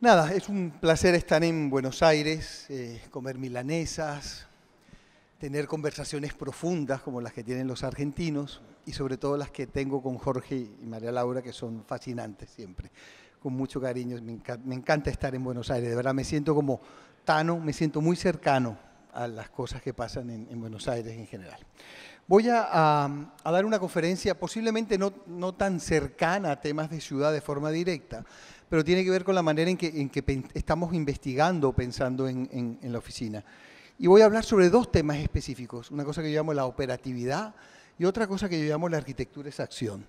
Nada, es un placer estar en Buenos Aires, eh, comer milanesas, tener conversaciones profundas como las que tienen los argentinos y sobre todo las que tengo con Jorge y María Laura, que son fascinantes siempre. Con mucho cariño, me, encanta estar en Buenos Aires, de verdad me siento como Tano, me siento muy cercano a las cosas que pasan en, Buenos Aires en general. Voy a, dar una conferencia posiblemente no, no tan cercana a temas de ciudad de forma directa, pero tiene que ver con la manera en que, en que estamos investigando, pensando en, la oficina. Y voy a hablar sobre dos temas específicos, una cosa que yo llamo la operatividad y otra cosa que yo llamo la arquitectura es acción.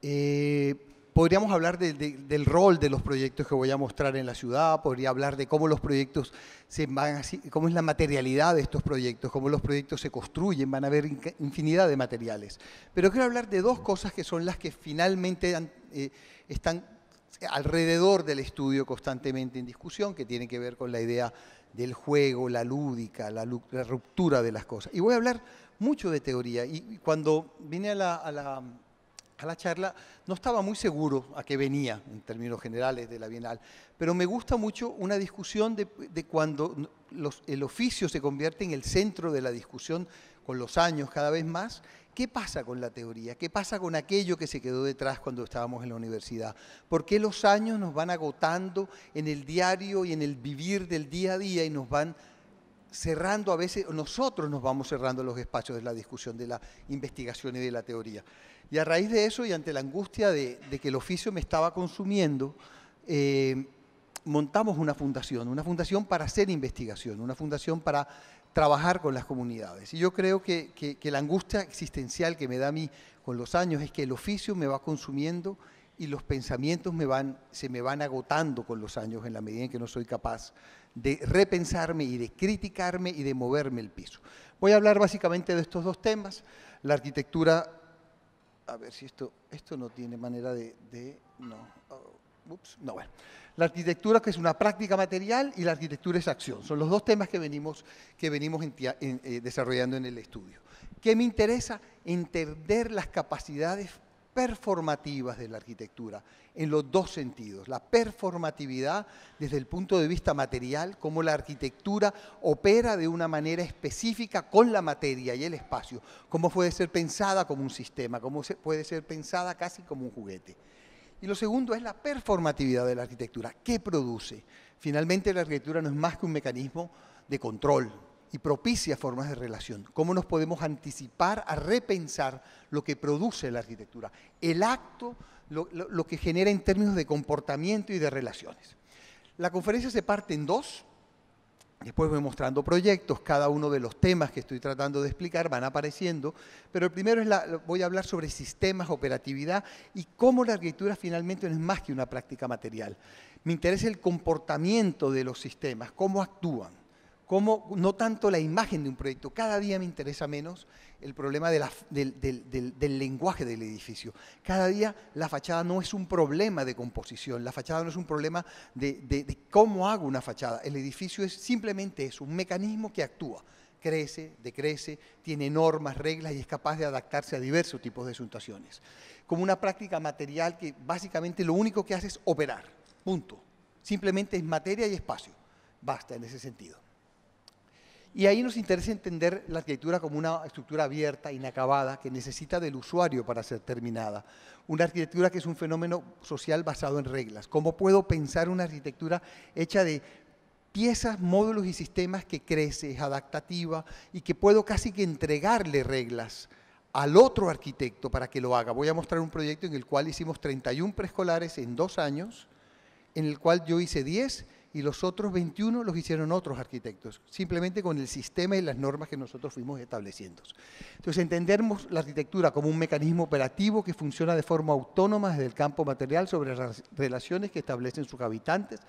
Eh, podríamos hablar del rol de los proyectos que voy a mostrar en la ciudad, podría hablar de cómo los proyectos se van, cómo es la materialidad de estos proyectos, cómo los proyectos se construyen, van a haber infinidad de materiales. Pero quiero hablar de dos cosas que son las que finalmente eh, están alrededor del estudio constantemente en discusión, que tiene que ver con la idea del juego, la lúdica, la, ruptura de las cosas. Y voy a hablar mucho de teoría. Y cuando vine a la, a la, charla, no estaba muy seguro a qué venía en términos generales de la Bienal, pero me gusta mucho una discusión de, de cuando el oficio se convierte en el centro de la discusión con los años cada vez más ¿Qué pasa con la teoría? ¿Qué pasa con aquello que se quedó detrás cuando estábamos en la universidad? ¿Por qué los años nos van agotando en el diario y en el vivir del día a día y nos van cerrando a veces, nosotros nos vamos cerrando los espacios de la discusión, de la investigación y de la teoría? Y a raíz de eso y ante la angustia de, que el oficio me estaba consumiendo, eh, montamos una fundación, una fundación para hacer investigación, una fundación para trabajar con las comunidades. Y yo creo que, la angustia existencial que me da a mí con los años es que el oficio me va consumiendo y los pensamientos me van, se me van agotando con los años en la medida en que no soy capaz de repensarme y de criticarme y de moverme el piso. Voy a hablar básicamente de estos dos temas. La arquitectura, a ver si esto, esto no tiene manera de... de no. Oh. La arquitectura que es una práctica material y la arquitectura es acción. Son los dos temas que venimos, que venimos eh, desarrollando en el estudio. ¿Qué me interesa? Entender las capacidades performativas de la arquitectura en los dos sentidos. La performatividad desde el punto de vista material, cómo la arquitectura opera de una manera específica con la materia y el espacio, cómo puede ser pensada como un sistema, cómo puede ser pensada casi como un juguete y lo segundo es la performatividad de la arquitectura. ¿Qué produce? Finalmente, la arquitectura no es más que un mecanismo de control y propicia formas de relación. ¿Cómo nos podemos anticipar a repensar lo que produce la arquitectura? El acto, lo, que genera en términos de comportamiento y de relaciones. La conferencia se parte en dos. Después voy mostrando proyectos, cada uno de los temas que estoy tratando de explicar van apareciendo, pero el primero es la, voy a hablar sobre sistemas, operatividad y cómo la arquitectura finalmente no es más que una práctica material. Me interesa el comportamiento de los sistemas, cómo actúan, no tanto la imagen de un proyecto, cada día me interesa menos el problema del, lenguaje del edificio. Cada día la fachada no es un problema de composición, la fachada no es un problema de, cómo hago una fachada. El edificio es simplemente eso, un mecanismo que actúa crece, decrece, tiene normas, reglas y es capaz de adaptarse a diversos tipos de situaciones. Como una práctica material que básicamente lo único que hace es operar, punto. Simplemente es materia y espacio. Basta en ese sentido. Y ahí nos interesa entender la arquitectura como una estructura abierta, inacabada, que necesita del usuario para ser terminada. Una arquitectura que es un fenómeno social basado en reglas. ¿Cómo puedo pensar una arquitectura hecha de piezas, módulos y sistemas que crece, es adaptativa y que puedo casi que entregarle reglas? al otro arquitecto para que lo haga. Voy a mostrar un proyecto en el cual hicimos 31 preescolares en dos años, en el cual yo hice 10 y los otros 21 los hicieron otros arquitectos, simplemente con el sistema y las normas que nosotros fuimos estableciendo. Entonces, entendemos la arquitectura como un mecanismo operativo que funciona de forma autónoma desde el campo material sobre las relaciones que establecen sus habitantes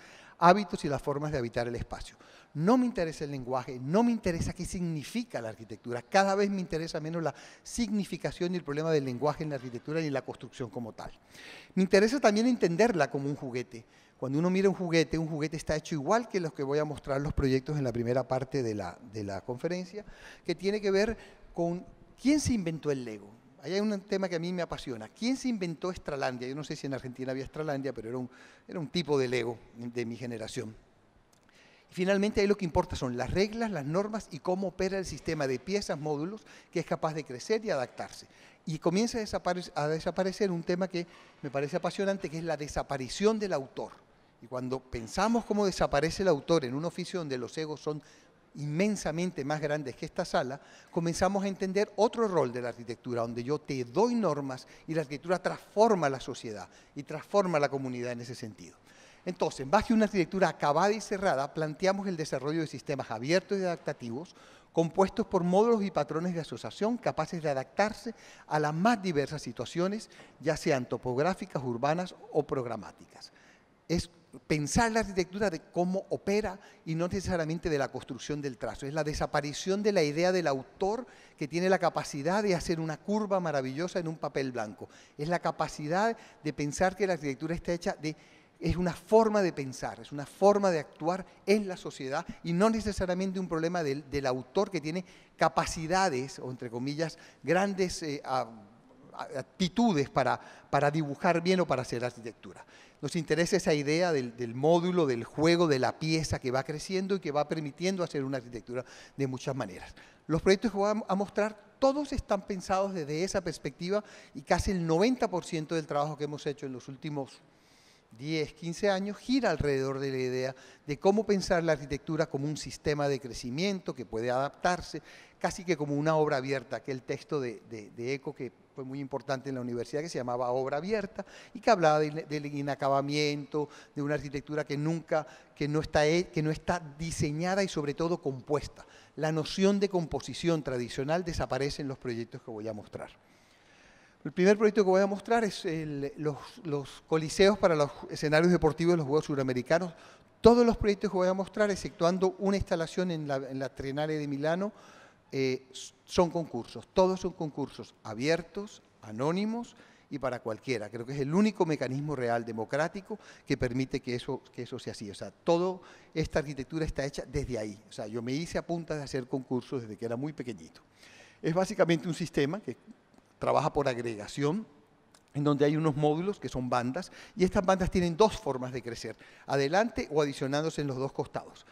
hábitos y las formas de habitar el espacio. No me interesa el lenguaje, no me interesa qué significa la arquitectura. Cada vez me interesa menos la significación y el problema del lenguaje en la arquitectura y en la construcción como tal. Me interesa también entenderla como un juguete. Cuando uno mira un juguete, un juguete está hecho igual que los que voy a mostrar los proyectos en la primera parte de la, de la conferencia, que tiene que ver con quién se inventó el Lego. Ahí hay un tema que a mí me apasiona. ¿Quién se inventó Estralandia? Yo no sé si en Argentina había Estralandia, pero era un, tipo de Lego de mi generación. finalmente, ahí lo que importa son las reglas, las normas y cómo opera el sistema de piezas, módulos, que es capaz de crecer y adaptarse. Y comienza a, a desaparecer un tema que me parece apasionante, que es la desaparición del autor. Y cuando pensamos cómo desaparece el autor en un oficio donde los egos son inmensamente más grandes que esta sala, comenzamos a entender otro rol de la arquitectura, donde yo te doy normas y la arquitectura transforma la sociedad y transforma la comunidad en ese sentido. Entonces, en base a una arquitectura acabada y cerrada, planteamos el desarrollo de sistemas abiertos y adaptativos compuestos por módulos y patrones de asociación capaces de adaptarse a las más diversas situaciones, ya sean topográficas, urbanas o programáticas. Es pensar la arquitectura de cómo opera y no necesariamente de la construcción del trazo. Es la desaparición de la idea del autor que tiene la capacidad de hacer una curva maravillosa en un papel blanco. Es la capacidad de pensar que la arquitectura está hecha de... Es una forma de pensar, es una forma de actuar en la sociedad y no necesariamente un problema del, autor que tiene capacidades, o entre comillas, grandes... Eh, aptitudes para, para dibujar bien o para hacer arquitectura. Nos interesa esa idea del, del, módulo, del juego, de la pieza que va creciendo y que va permitiendo hacer una arquitectura de muchas maneras. Los proyectos que voy a mostrar todos están pensados desde esa perspectiva y casi el 90% del trabajo que hemos hecho en los últimos 10, 15 años, gira alrededor de la idea de cómo pensar la arquitectura como un sistema de crecimiento que puede adaptarse, casi que como una obra abierta, aquel texto de, Eco que fue muy importante en la universidad, que se llamaba Obra Abierta, y que hablaba del inacabamiento, de una arquitectura que nunca, que no, está, que no está diseñada y sobre todo compuesta. La noción de composición tradicional desaparece en los proyectos que voy a mostrar. El primer proyecto que voy a mostrar es los, coliseos para los escenarios deportivos de los Juegos Suramericanos. Todos los proyectos que voy a mostrar, exceptuando una instalación en la, en de Milano, eh, son concursos, todos son concursos abiertos, anónimos y para cualquiera. Creo que es el único mecanismo real democrático que permite que eso, que eso sea así. O sea, toda esta arquitectura está hecha desde ahí. O sea, yo me hice a punta de hacer concursos desde que era muy pequeñito. Es básicamente un sistema que trabaja por agregación, en donde hay unos módulos que son bandas, y estas bandas tienen dos formas de crecer, adelante o adicionándose en los dos costados.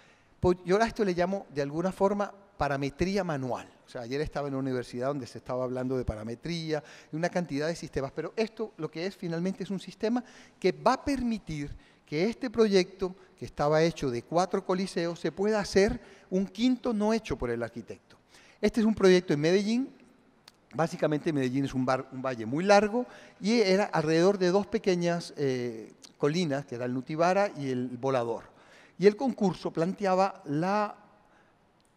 yo a esto le llamo de alguna forma parametría manual. O sea, ayer estaba en la universidad donde se estaba hablando de parametría y una cantidad de sistemas, pero esto lo que es finalmente es un sistema que va a permitir que este proyecto, que estaba hecho de cuatro coliseos, se pueda hacer un quinto no hecho por el arquitecto. Este es un proyecto en Medellín, Básicamente Medellín es un, valle muy largo y era alrededor de dos pequeñas eh, colinas, que era el Nutibara y el Volador. Y el concurso planteaba la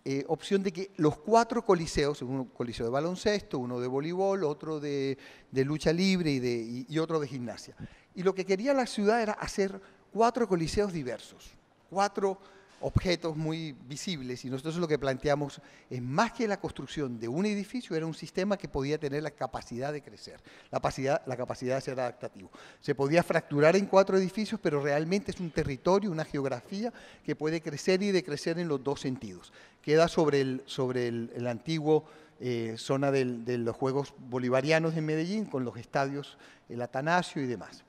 eh, opción de que los cuatro coliseos, un coliseo de baloncesto, uno de voleibol, otro de, lucha libre y, y otro de gimnasia. Y lo que quería la ciudad era hacer cuatro coliseos diversos, cuatro objetos muy visibles y nosotros lo que planteamos es más que la construcción de un edificio, era un sistema que podía tener la capacidad de crecer, la capacidad, la capacidad de ser adaptativo. Se podía fracturar en cuatro edificios, pero realmente es un territorio, una geografía que puede crecer y decrecer en los dos sentidos. Queda sobre el, sobre el, antiguo... Eh, zona de los Juegos Bolivarianos en Medellín, con los estadios El Atanasio y demás.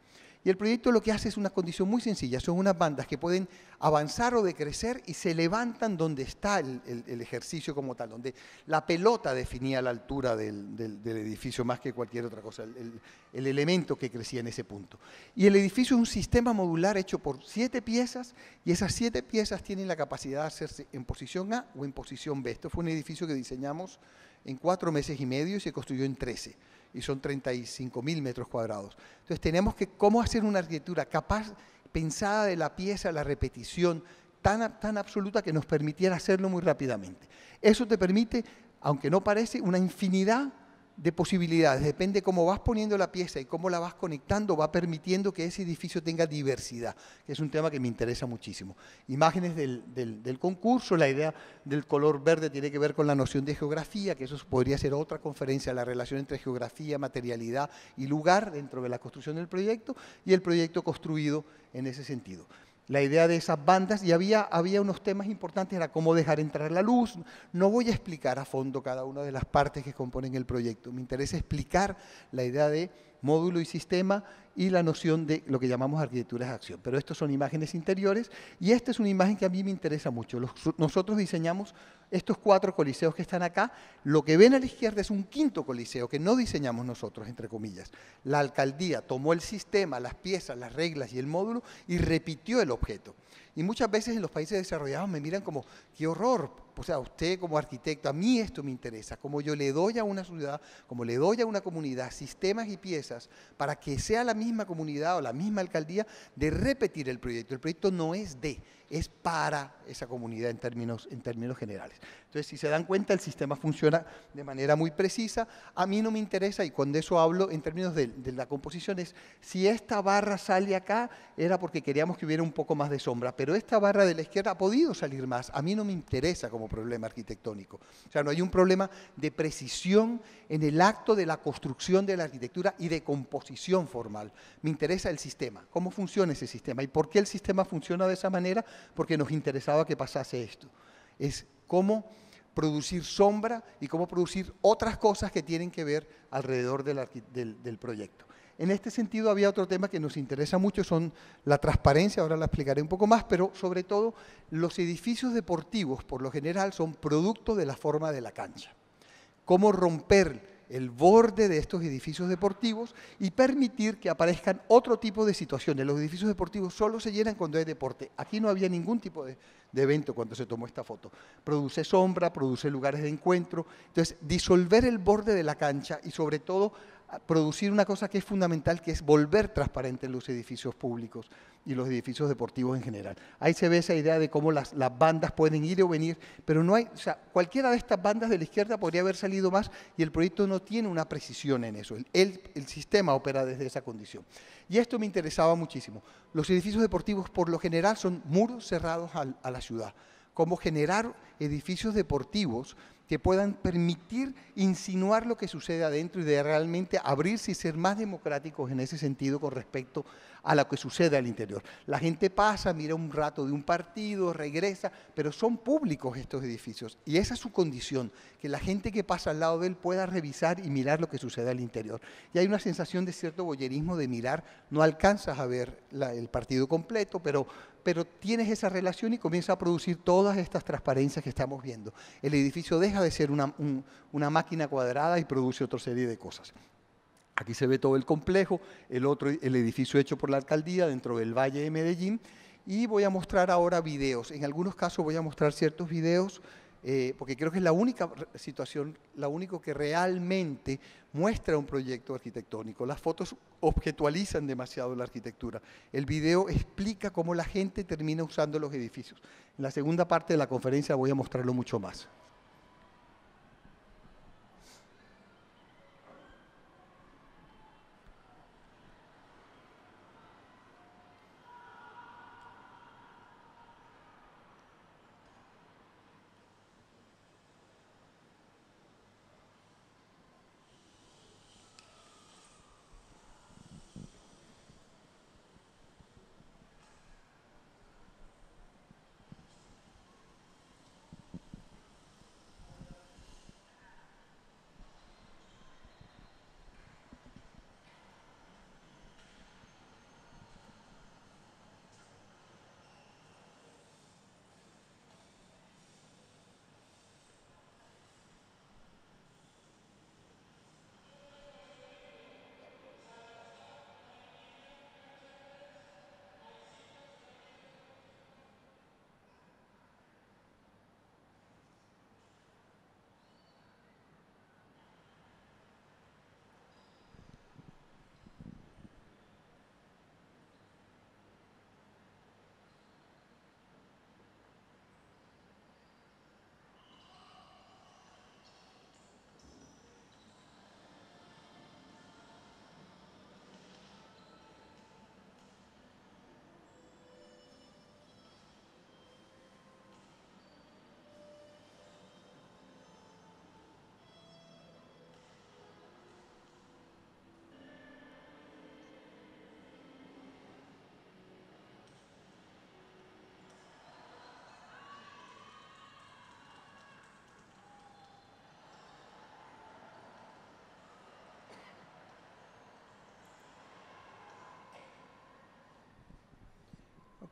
Y el proyecto lo que hace es una condición muy sencilla, son unas bandas que pueden avanzar o decrecer y se levantan donde está el, ejercicio como tal, donde la pelota definía la altura del, edificio más que cualquier otra cosa, el, el, elemento que crecía en ese punto. Y el edificio es un sistema modular hecho por siete piezas y esas siete piezas tienen la capacidad de hacerse en posición A o en posición B. Esto fue un edificio que diseñamos en cuatro meses y medio y se construyó en trece y son 35.000 mil metros cuadrados. Entonces tenemos que, ¿cómo hacer una arquitectura capaz, pensada de la pieza, la repetición, tan, tan absoluta que nos permitiera hacerlo muy rápidamente? Eso te permite, aunque no parece, una infinidad de posibilidades. Depende cómo vas poniendo la pieza y cómo la vas conectando, va permitiendo que ese edificio tenga diversidad, que es un tema que me interesa muchísimo. Imágenes del, del, concurso, la idea del color verde tiene que ver con la noción de geografía, que eso podría ser otra conferencia, la relación entre geografía, materialidad y lugar dentro de la construcción del proyecto, y el proyecto construido en ese sentido la idea de esas bandas y había, había unos temas importantes, era cómo dejar entrar la luz. No voy a explicar a fondo cada una de las partes que componen el proyecto, me interesa explicar la idea de módulo y sistema, y la noción de lo que llamamos arquitecturas de acción. Pero estos son imágenes interiores y esta es una imagen que a mí me interesa mucho. nosotros diseñamos estos cuatro coliseos que están acá. Lo que ven a la izquierda es un quinto coliseo que no diseñamos nosotros, entre comillas. La alcaldía tomó el sistema, las piezas, las reglas y el módulo y repitió el objeto. Y muchas veces en los países desarrollados me miran como, qué horror, o sea, usted como arquitecto, a mí esto me interesa, como yo le doy a una ciudad, como le doy a una comunidad sistemas y piezas para que sea la misma comunidad o la misma alcaldía de repetir el proyecto. El proyecto no es de, es para esa comunidad en términos, en términos generales. Entonces, si se dan cuenta, el sistema funciona de manera muy precisa. A mí no me interesa, y cuando eso hablo en términos de, de la composición, es si esta barra sale acá, era porque queríamos que hubiera un poco más de sombra, pero esta barra de la izquierda ha podido salir más. A mí no me interesa como problema arquitectónico. O sea, no hay un problema de precisión en el acto de la construcción de la arquitectura y de composición formal. Me interesa el sistema, cómo funciona ese sistema y por qué el sistema funciona de esa manera, porque nos interesaba que pasase esto. Es cómo producir sombra y cómo producir otras cosas que tienen que ver alrededor del proyecto. En este sentido había otro tema que nos interesa mucho, son la transparencia, ahora la explicaré un poco más, pero sobre todo los edificios deportivos por lo general son producto de la forma de la cancha. Cómo romper el borde de estos edificios deportivos y permitir que aparezcan otro tipo de situaciones. Los edificios deportivos solo se llenan cuando hay deporte. Aquí no había ningún tipo de, evento cuando se tomó esta foto. Produce sombra, produce lugares de encuentro. Entonces, disolver el borde de la cancha y sobre todo producir una cosa que es fundamental, que es volver transparentes los edificios públicos y los edificios deportivos en general. Ahí se ve esa idea de cómo las, bandas pueden ir o venir, pero no hay, o sea, cualquiera de estas bandas de la izquierda podría haber salido más y el proyecto no tiene una precisión en eso. El, sistema opera desde esa condición. Y esto me interesaba muchísimo. Los edificios deportivos por lo general son muros cerrados a la ciudad. Cómo generar edificios deportivos que puedan permitir insinuar lo que sucede adentro y de realmente abrirse y ser más democráticos en ese sentido con respecto a lo que sucede al interior. La gente pasa, mira un rato de un partido, regresa, pero son públicos estos edificios y esa es su condición, que la gente que pasa al lado de él pueda revisar y mirar lo que sucede al interior. Y hay una sensación de cierto bollerismo de mirar, no alcanzas a ver el partido completo, pero pero tienes esa relación y comienza a producir todas estas transparencias que estamos viendo. El edificio deja de ser una máquina cuadrada y produce otra serie de cosas. Aquí se ve todo el complejo, el otro, el edificio hecho por la alcaldía dentro del Valle de Medellín. Y voy a mostrar ahora videos. En algunos casos voy a mostrar ciertos videos eh, porque creo que es la única situación, la única que realmente muestra un proyecto arquitectónico. Las fotos objetualizan demasiado la arquitectura. El video explica cómo la gente termina usando los edificios. En la segunda parte de la conferencia voy a mostrarlo mucho más.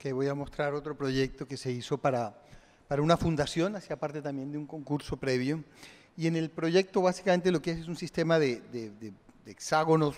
que voy a mostrar otro proyecto que se hizo para, para una fundación, hacía parte también de un concurso previo. Y en el proyecto básicamente lo que es es un sistema de, hexágonos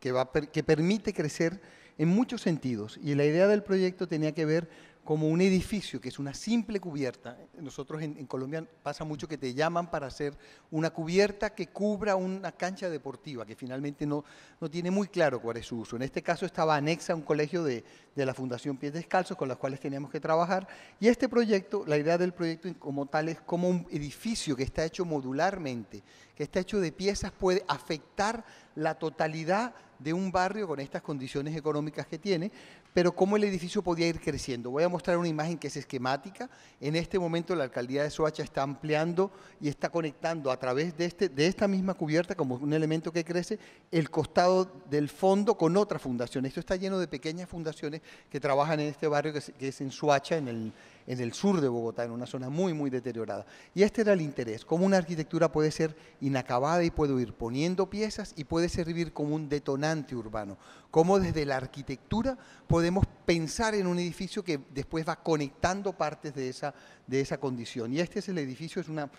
que, va, que permite crecer en muchos sentidos. Y la idea del proyecto tenía que ver como un edificio, que es una simple cubierta. Nosotros en, Colombia pasa mucho que te llaman para hacer una cubierta que cubra una cancha deportiva, que finalmente no, no tiene muy claro cuál es su uso. En este caso estaba anexa a un colegio de, de la Fundación Pies Descalzos, con las cuales teníamos que trabajar. Y este proyecto, la idea del proyecto como tal es como un edificio que está hecho modularmente, que está hecho de piezas, puede afectar la totalidad de un barrio con estas condiciones económicas que tiene, pero cómo el edificio podía ir creciendo. Voy a mostrar una imagen que es esquemática. En este momento la alcaldía de Soacha está ampliando y está conectando a través de, este, de esta misma cubierta, como un elemento que crece, el costado del fondo con otra fundación. Esto está lleno de pequeñas fundaciones que trabajan en este barrio que es, en Soacha, en el, en el sur de Bogotá, en una zona muy, muy deteriorada. Y este era el interés, cómo una arquitectura puede ser inacabada y puede ir poniendo piezas y puede servir como un detonante urbano, cómo desde la arquitectura podemos pensar en un edificio que después va conectando partes de esa, de esa condición. Y este es el edificio, es una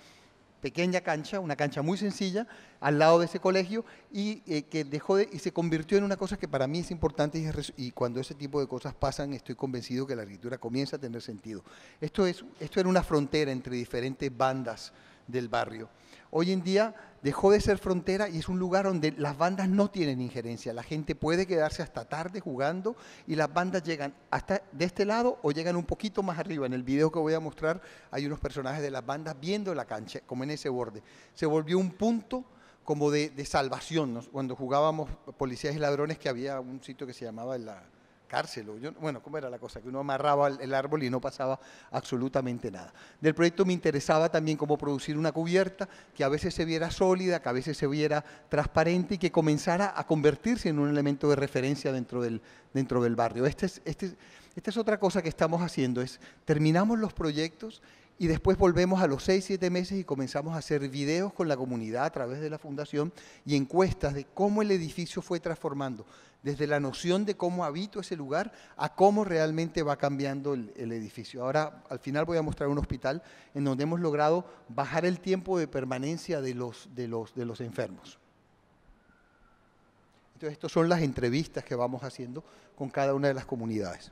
pequeña cancha, una cancha muy sencilla, al lado de ese colegio, y eh, que dejó y se convirtió en una cosa que para mí es importante y, cuando ese tipo de cosas pasan, estoy convencido que la escritura comienza a tener sentido. Esto, es, esto era una frontera entre diferentes bandas del barrio. Hoy en día dejó de ser frontera y es un lugar donde las bandas no tienen injerencia. La gente puede quedarse hasta tarde jugando y las bandas llegan hasta de este lado o llegan un poquito más arriba. En el video que voy a mostrar hay unos personajes de las bandas viendo la cancha, como en ese borde. Se volvió un punto como de, salvación. Cuando jugábamos policías y ladrones que había un sitio que se llamaba la cárcel. yo, bueno, ¿cómo era la cosa? Que uno amarraba el árbol y no pasaba absolutamente nada. Del proyecto me interesaba también cómo producir una cubierta que a veces se viera sólida, que a veces se viera transparente y que comenzara a convertirse en un elemento de referencia dentro del, dentro del barrio. Este es, este esta es otra cosa que estamos haciendo, es terminamos los proyectos y después volvemos a los seis siete meses y comenzamos a hacer videos con la comunidad a través de la fundación y encuestas de cómo el edificio fue transformando, desde la noción de cómo habito ese lugar a cómo realmente va cambiando el, edificio. Ahora, al final voy a mostrar un hospital en donde hemos logrado bajar el tiempo de permanencia de los, de los, de los enfermos. Entonces, estas son las entrevistas que vamos haciendo con cada una de las comunidades.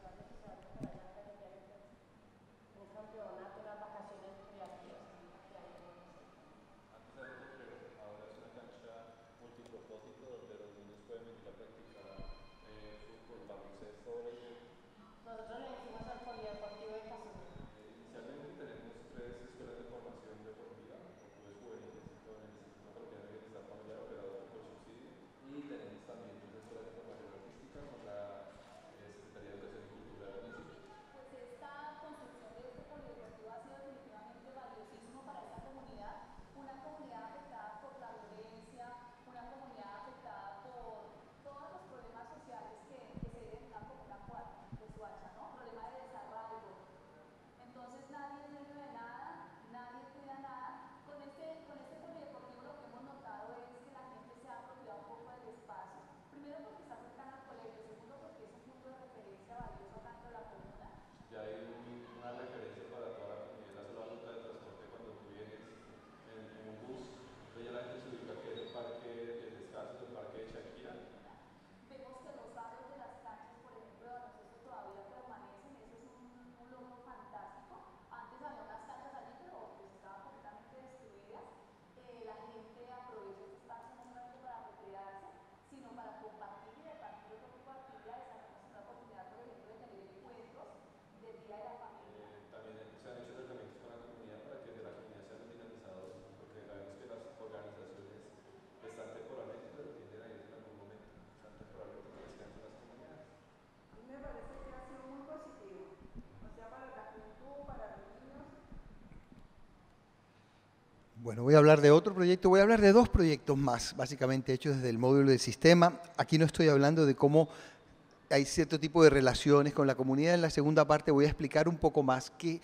Bueno, voy a hablar de otro proyecto, voy a hablar de dos proyectos más, básicamente hechos desde el módulo del sistema. Aquí no estoy hablando de cómo hay cierto tipo de relaciones con la comunidad. En la segunda parte voy a explicar un poco más qué,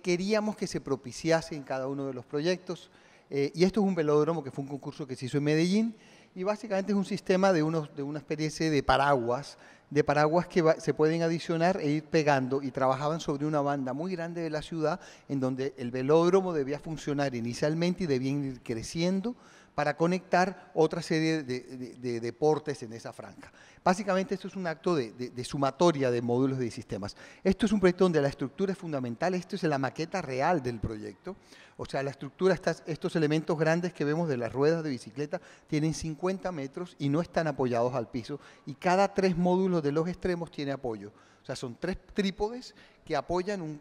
queríamos que se propiciase en cada uno de los proyectos. Eh, y esto es un velódromo que fue un concurso que se hizo en Medellín y básicamente es un sistema de, unos, de una especie de paraguas, de paraguas que se pueden adicionar e ir pegando y trabajaban sobre una banda muy grande de la ciudad en donde el velódromo debía funcionar inicialmente y debía ir creciendo para conectar otra serie de, deportes en esa franja. Básicamente esto es un acto de, sumatoria de módulos de sistemas. Esto es un proyecto donde la estructura es fundamental, esto es la maqueta real del proyecto, o sea, la estructura, estos elementos grandes que vemos de las ruedas de bicicleta tienen 50 metros y no están apoyados al piso y cada tres módulos de los extremos tiene apoyo. O sea, son tres trípodes que apoyan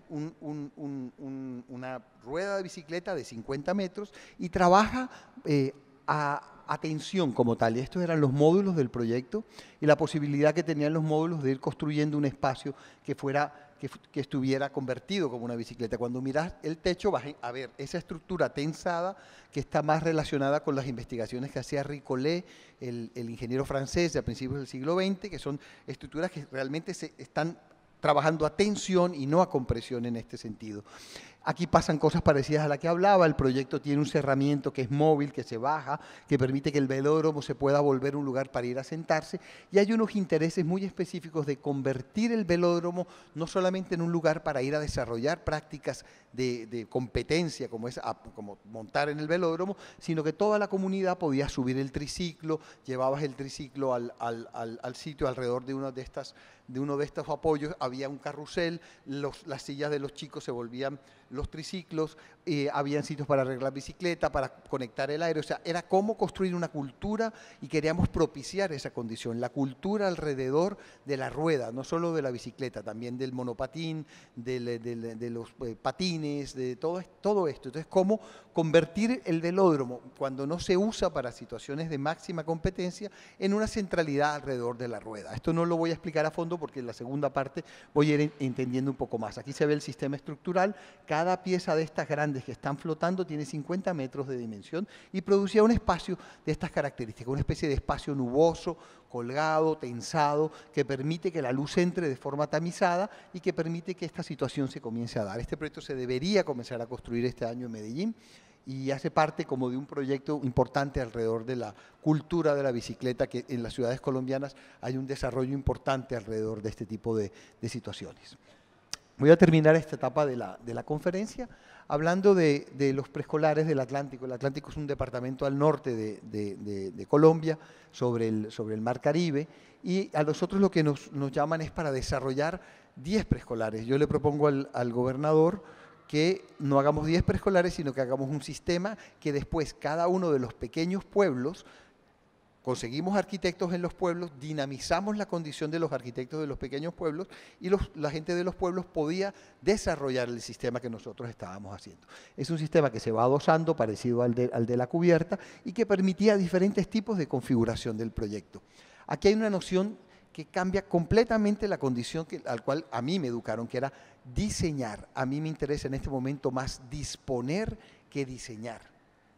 una rueda de bicicleta de 50 metros y trabaja eh, a, a, tensión como tal. Y estos eran los módulos del proyecto y la posibilidad que tenían los módulos de ir construyendo un espacio que fuera que, estuviera convertido como una bicicleta. Cuando miras el techo vas a ver esa estructura tensada que está más relacionada con las investigaciones que hacía Ricolet, el, ingeniero francés de a principios del siglo XX, que son estructuras que realmente se están trabajando a tensión y no a compresión en este sentido. Aquí pasan cosas parecidas a la que hablaba. El proyecto tiene un cerramiento que es móvil, que se baja, que permite que el velódromo se pueda volver un lugar para ir a sentarse. Y hay unos intereses muy específicos de convertir el velódromo no solamente en un lugar para ir a desarrollar prácticas de, competencia, como es como montar en el velódromo, sino que toda la comunidad podía subir el triciclo, llevabas el triciclo al, sitio alrededor de de de uno de estos apoyos había un carrusel, las sillas de los chicos se volvían los triciclos, eh, habían sitios para arreglar bicicleta, para conectar el aire, o sea, era cómo construir una cultura y queríamos propiciar esa condición, la cultura alrededor de la rueda, no solo de la bicicleta, también del monopatín, eh, eh, de los patines, de todo, todo esto. Entonces, cómo convertir el velódromo, cuando no se usa para situaciones de máxima competencia, en una centralidad alrededor de la rueda. Esto no lo voy a explicar a fondo porque en la segunda parte voy a ir entendiendo un poco más. Aquí se ve el sistema estructural, cada pieza de estas grandes que están flotando tiene 50 metros de dimensión y producía un espacio de estas características, una especie de espacio nuboso, colgado, tensado, que permite que la luz entre de forma tamizada y que permite que esta situación se comience a dar. Este proyecto se debería comenzar a construir este año en Medellín y hace parte como de un proyecto importante alrededor de la cultura de la bicicleta, que en las ciudades colombianas hay un desarrollo importante alrededor de este tipo de, situaciones. Voy a terminar esta etapa de la conferencia hablando de, los preescolares del Atlántico. El Atlántico es un departamento al norte de, Colombia, sobre el, sobre el, mar Caribe, y a nosotros lo que nos, llaman es para desarrollar 10 preescolares. Yo le propongo al, al gobernador que no hagamos 10 preescolares, sino que hagamos un sistema que después cada uno de los pequeños pueblos Conseguimos arquitectos en los pueblos, dinamizamos la condición de los arquitectos de los pequeños pueblos y la gente de los pueblos podía desarrollar el sistema que nosotros estábamos haciendo. Es un sistema que se va adosando, parecido al de, la cubierta, y que permitía diferentes tipos de configuración del proyecto. Aquí hay una noción que cambia completamente la condición al cual a mí me educaron, que era diseñar. A mí me interesa en este momento más disponer que diseñar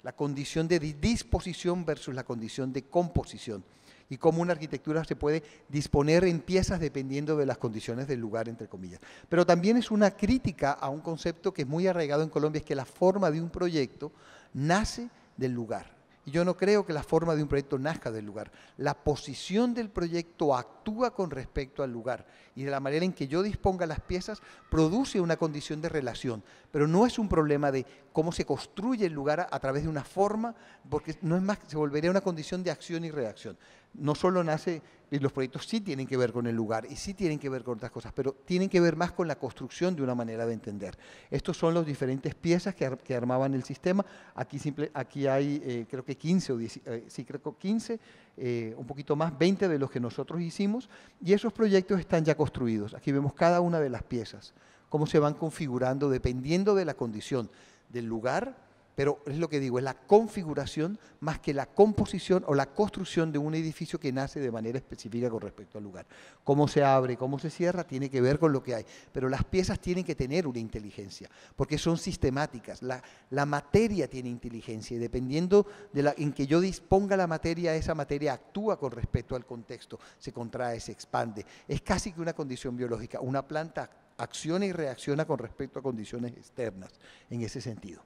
la condición de disposición versus la condición de composición y cómo una arquitectura se puede disponer en piezas dependiendo de las condiciones del lugar, entre comillas. Pero también es una crítica a un concepto que es muy arraigado en Colombia, es que la forma de un proyecto nace del lugar. Y yo no creo que la forma de un proyecto nazca del lugar. La posición del proyecto actúa con respecto al lugar y de la manera en que yo disponga las piezas produce una condición de relación. Pero no es un problema de cómo se construye el lugar a, través de una forma, porque no es más, que se volvería una condición de acción y reacción no solo nace, y eh, los proyectos sí tienen que ver con el lugar y sí tienen que ver con otras cosas, pero tienen que ver más con la construcción de una manera de entender. Estos son los diferentes piezas que, armaban el sistema. Aquí, simple, aquí hay eh, creo que 15 o eh, sí, creo 15, un poquito más, 20 de los que nosotros hicimos y esos proyectos están ya construidos. Aquí vemos cada una de las piezas, cómo se van configurando dependiendo de la condición del lugar, pero es lo que digo, es la configuración más que la composición o la construcción de un edificio que nace de manera específica con respecto al lugar. Cómo se abre, cómo se cierra, tiene que ver con lo que hay, pero las piezas tienen que tener una inteligencia, porque son sistemáticas, la, materia tiene inteligencia y dependiendo de la, en que yo disponga la materia, esa materia actúa con respecto al contexto, se contrae, se expande. Es casi que una condición biológica, una planta actúa acciona y reacciona con respecto a condiciones externas en ese sentido.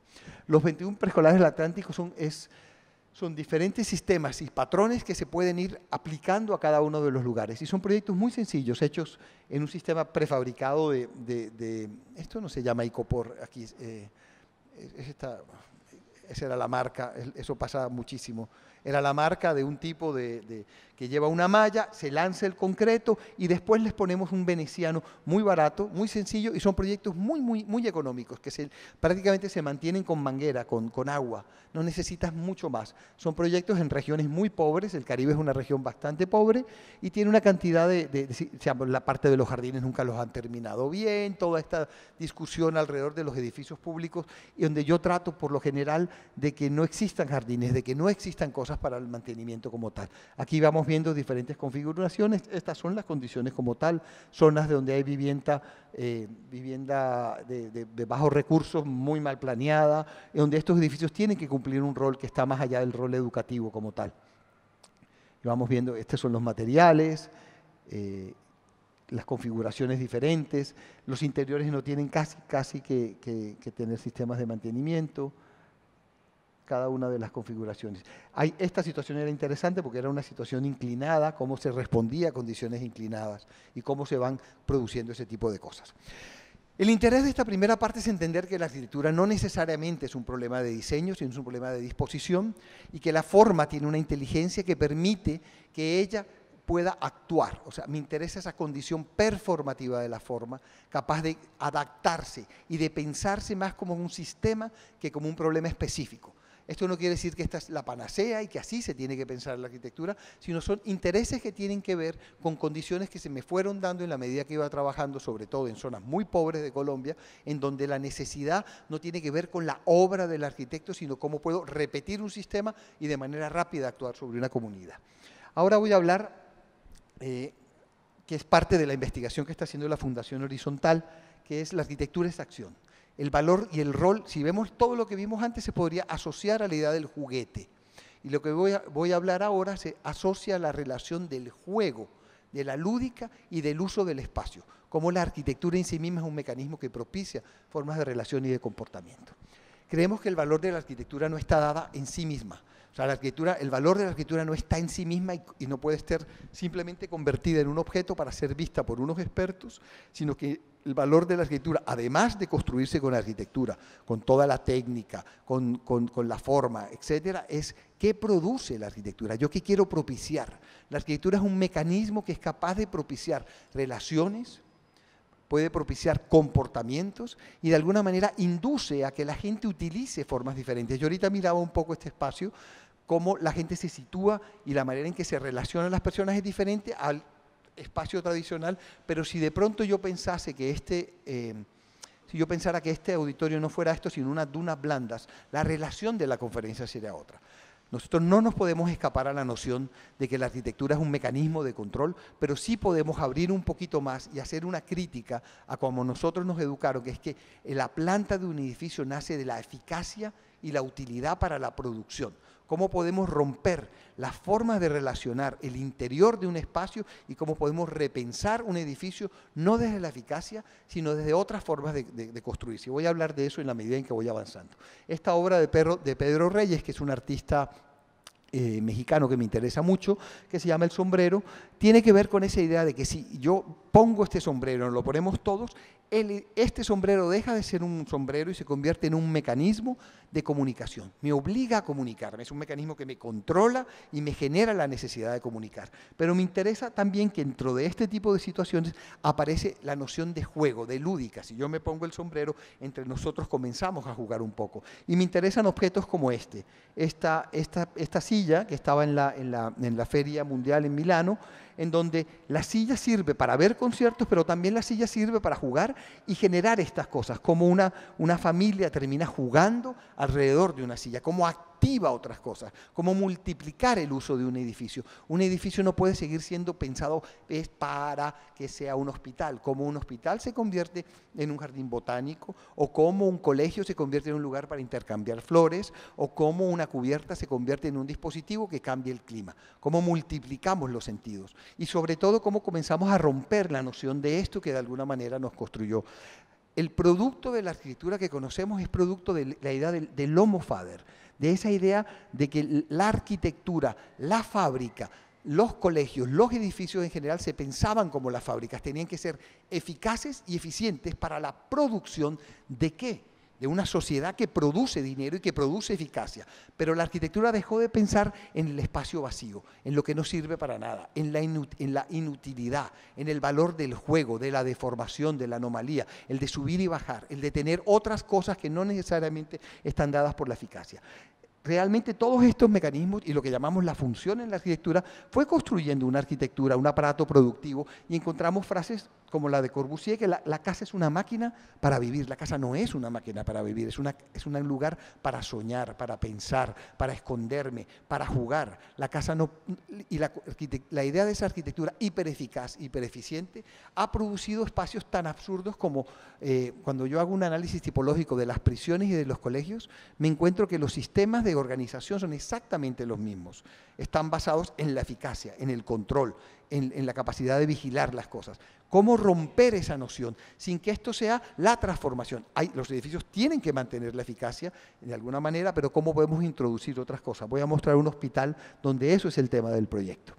Los 21 preescolares del Atlántico son, es, son diferentes sistemas y patrones que se pueden ir aplicando a cada uno de los lugares. Y son proyectos muy sencillos, hechos en un sistema prefabricado de, esto no se llama ICOPOR, aquí eh, esa era la marca, eso pasa muchísimo, era la marca de un tipo de que lleva una malla, se lanza el concreto y después les ponemos un veneciano muy barato, muy sencillo y son proyectos muy, muy, muy económicos, que se, prácticamente se mantienen con manguera, con, con agua, no necesitas mucho más. Son proyectos en regiones muy pobres, el Caribe es una región bastante pobre y tiene una cantidad de, la parte de los jardines nunca los han terminado bien, toda esta discusión alrededor de los edificios públicos y donde yo trato por lo general de que no existan jardines, de que no existan cosas para el mantenimiento como tal. Aquí vamos viendo diferentes configuraciones. Estas son las condiciones como tal, zonas de donde hay vivienda, eh, vivienda de, bajos recursos, muy mal planeada, donde estos edificios tienen que cumplir un rol que está más allá del rol educativo como tal. Y vamos viendo, estos son los materiales, eh, las configuraciones diferentes, los interiores no tienen casi, casi que tener sistemas de mantenimiento cada una de las configuraciones. esta situación era interesante porque era una situación inclinada, cómo se respondía a condiciones inclinadas y cómo se van produciendo ese tipo de cosas. El interés de esta primera parte es entender que la arquitectura no necesariamente es un problema de diseño, sino es un problema de disposición y que la forma tiene una inteligencia que permite que ella pueda actuar. O sea, me interesa esa condición performativa de la forma, capaz de adaptarse y de pensarse más como un sistema que como un problema específico. Esto no quiere decir que esta es la panacea y que así se tiene que pensar la arquitectura, sino son intereses que tienen que ver con condiciones que se me fueron dando en la medida que iba trabajando, sobre todo en zonas muy pobres de Colombia, en donde la necesidad no tiene que ver con la obra del arquitecto, sino cómo puedo repetir un sistema y de manera rápida actuar sobre una comunidad. Ahora voy a hablar, eh, que es parte de la investigación que está haciendo la Fundación Horizontal, que es la arquitectura es acción el valor y el rol, si vemos todo lo que vimos antes, se podría asociar a la idea del juguete. Y lo que voy a, voy a hablar ahora se asocia a la relación del juego, de la lúdica y del uso del espacio, como la arquitectura en sí misma es un mecanismo que propicia formas de relación y de comportamiento. Creemos que el valor de la arquitectura no está dada en sí misma. O sea, la arquitectura, el valor de la arquitectura no está en sí misma y, y no puede ser simplemente convertida en un objeto para ser vista por unos expertos, sino que el valor de la arquitectura, además de construirse con la arquitectura, con toda la técnica, con, la forma, etcétera, es qué produce la arquitectura, yo qué quiero propiciar. La arquitectura es un mecanismo que es capaz de propiciar relaciones, puede propiciar comportamientos y de alguna manera induce a que la gente utilice formas diferentes. Yo ahorita miraba un poco este espacio, cómo la gente se sitúa y la manera en que se relacionan las personas es diferente al espacio tradicional, pero si de pronto yo pensase que este, eh, si yo pensara que este auditorio no fuera esto, sino unas dunas blandas, la relación de la conferencia sería otra. Nosotros no nos podemos escapar a la noción de que la arquitectura es un mecanismo de control, pero sí podemos abrir un poquito más y hacer una crítica a como nosotros nos educaron, que es que la planta de un edificio nace de la eficacia y la utilidad para la producción cómo podemos romper las formas de relacionar el interior de un espacio y cómo podemos repensar un edificio, no desde la eficacia, sino desde otras formas de, de, Y Voy a hablar de eso en la medida en que voy avanzando. Esta obra de, Pedro, de Pedro Reyes, que es un artista eh, mexicano que me interesa mucho, que se llama El Sombrero, tiene que ver con esa idea de que si yo pongo este sombrero, lo ponemos todos, este sombrero deja de ser un sombrero y se convierte en un mecanismo de comunicación. Me obliga a comunicarme, es un mecanismo que me controla y me genera la necesidad de comunicar. Pero me interesa también que dentro de este tipo de situaciones aparece la noción de juego, de lúdica. Si yo me pongo el sombrero, entre nosotros comenzamos a jugar un poco. Y me interesan objetos como este, esta, silla que estaba en la, en la Feria Mundial en Milano, en donde la silla sirve para ver conciertos, pero también la silla sirve para jugar y generar estas cosas, como una, una familia termina jugando alrededor de una silla, como otras cosas, como multiplicar el uso de un edificio. Un edificio no puede seguir siendo pensado es para que sea un hospital, como un hospital se convierte en un jardín botánico, o como un colegio se convierte en un lugar para intercambiar flores, o como una cubierta se convierte en un dispositivo que cambie el clima, cómo multiplicamos los sentidos y sobre todo cómo comenzamos a romper la noción de esto que de alguna manera nos construyó el producto de la arquitectura que conocemos es producto de la idea del, del Homo Fader, de esa idea de que la arquitectura, la fábrica, los colegios, los edificios en general se pensaban como las fábricas, tenían que ser eficaces y eficientes para la producción de qué? de una sociedad que produce dinero y que produce eficacia. Pero la arquitectura dejó de pensar en el espacio vacío, en lo que no sirve para nada, en la, inutilidad, en el valor del juego, de la deformación, de la anomalía, el de subir y bajar, el de tener otras cosas que no necesariamente están dadas por la eficacia. Realmente todos estos mecanismos y lo que llamamos la función en la arquitectura fue construyendo una arquitectura, un aparato productivo y encontramos frases como la de Corbusier, que la, casa es una máquina para vivir. La casa no es una máquina para vivir, es, una, es un lugar para soñar, para pensar, para esconderme, para jugar. La casa no. Y la, la idea de esa arquitectura hiper eficaz, hiper eficiente, ha producido espacios tan absurdos como eh, cuando yo hago un análisis tipológico de las prisiones y de los colegios, me encuentro que los sistemas de organización son exactamente los mismos. Están basados en la eficacia, en el control, en, la capacidad de vigilar las cosas. ¿Cómo romper esa noción sin que esto sea la transformación? Hay, los edificios tienen que mantener la eficacia de alguna manera, pero ¿cómo podemos introducir otras cosas? Voy a mostrar un hospital donde eso es el tema del proyecto.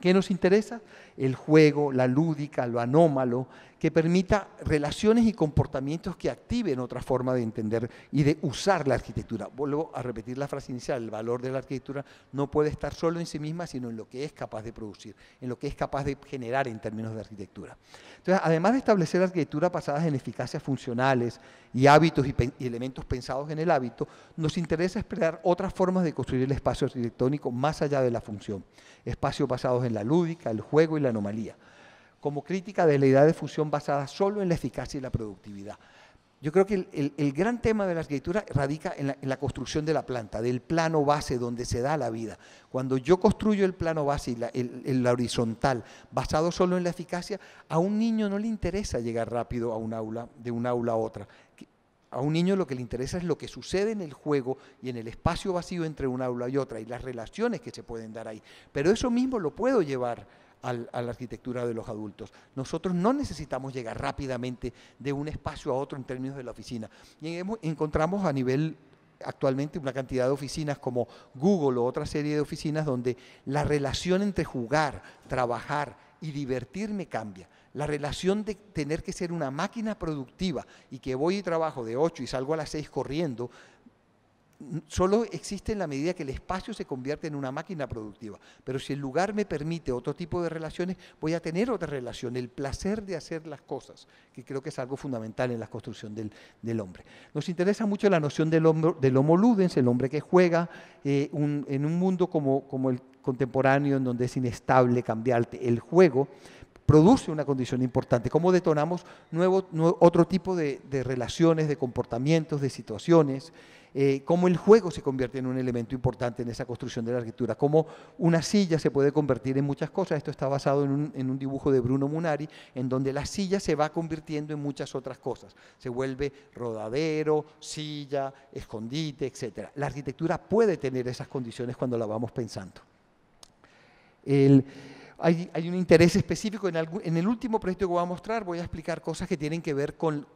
¿Qué nos interesa? el juego, la lúdica, lo anómalo, que permita relaciones y comportamientos que activen otra forma de entender y de usar la arquitectura. Vuelvo a repetir la frase inicial, el valor de la arquitectura no puede estar solo en sí misma, sino en lo que es capaz de producir, en lo que es capaz de generar en términos de arquitectura. Entonces, además de establecer arquitectura basadas en eficacias funcionales y hábitos y, elementos pensados en el hábito, nos interesa explorar otras formas de construir el espacio arquitectónico más allá de la función. Espacios basados en la lúdica, el juego y la anomalía, como crítica de la idea de fusión basada solo en la eficacia y la productividad. Yo creo que el, el, gran tema de la escritura radica en la, construcción de la planta, del plano base donde se da la vida. Cuando yo construyo el plano base y la, el, horizontal basado solo en la eficacia, a un niño no le interesa llegar rápido a un aula, de un aula a otra. A un niño lo que le interesa es lo que sucede en el juego y en el espacio vacío entre un aula y otra y las relaciones que se pueden dar ahí. Pero eso mismo lo puedo llevar a la arquitectura de los adultos. Nosotros no necesitamos llegar rápidamente de un espacio a otro en términos de la oficina. Y encontramos a nivel actualmente una cantidad de oficinas como Google o otra serie de oficinas donde la relación entre jugar, trabajar y divertirme cambia. La relación de tener que ser una máquina productiva y que voy y trabajo de 8 y salgo a las 6 corriendo solo existe en la medida que el espacio se convierte en una máquina productiva. Pero si el lugar me permite otro tipo de relaciones, voy a tener otra relación, el placer de hacer las cosas, que creo que es algo fundamental en la construcción del, hombre. Nos interesa mucho la noción del, hombre del homo ludens, el hombre que juega eh, en un mundo como, el contemporáneo, en donde es inestable, cambiarte el juego, produce una condición importante, cómo detonamos nuevo, otro tipo de, relaciones, de comportamientos, de situaciones, eh, cómo el juego se convierte en un elemento importante en esa construcción de la arquitectura, cómo una silla se puede convertir en muchas cosas. Esto está basado en un, dibujo de Bruno Munari, en donde la silla se va convirtiendo en muchas otras cosas. Se vuelve rodadero, silla, escondite, etc. La arquitectura puede tener esas condiciones cuando la vamos pensando. El, hay, un interés específico. En, el último proyecto que voy a mostrar voy a explicar cosas que tienen que ver con,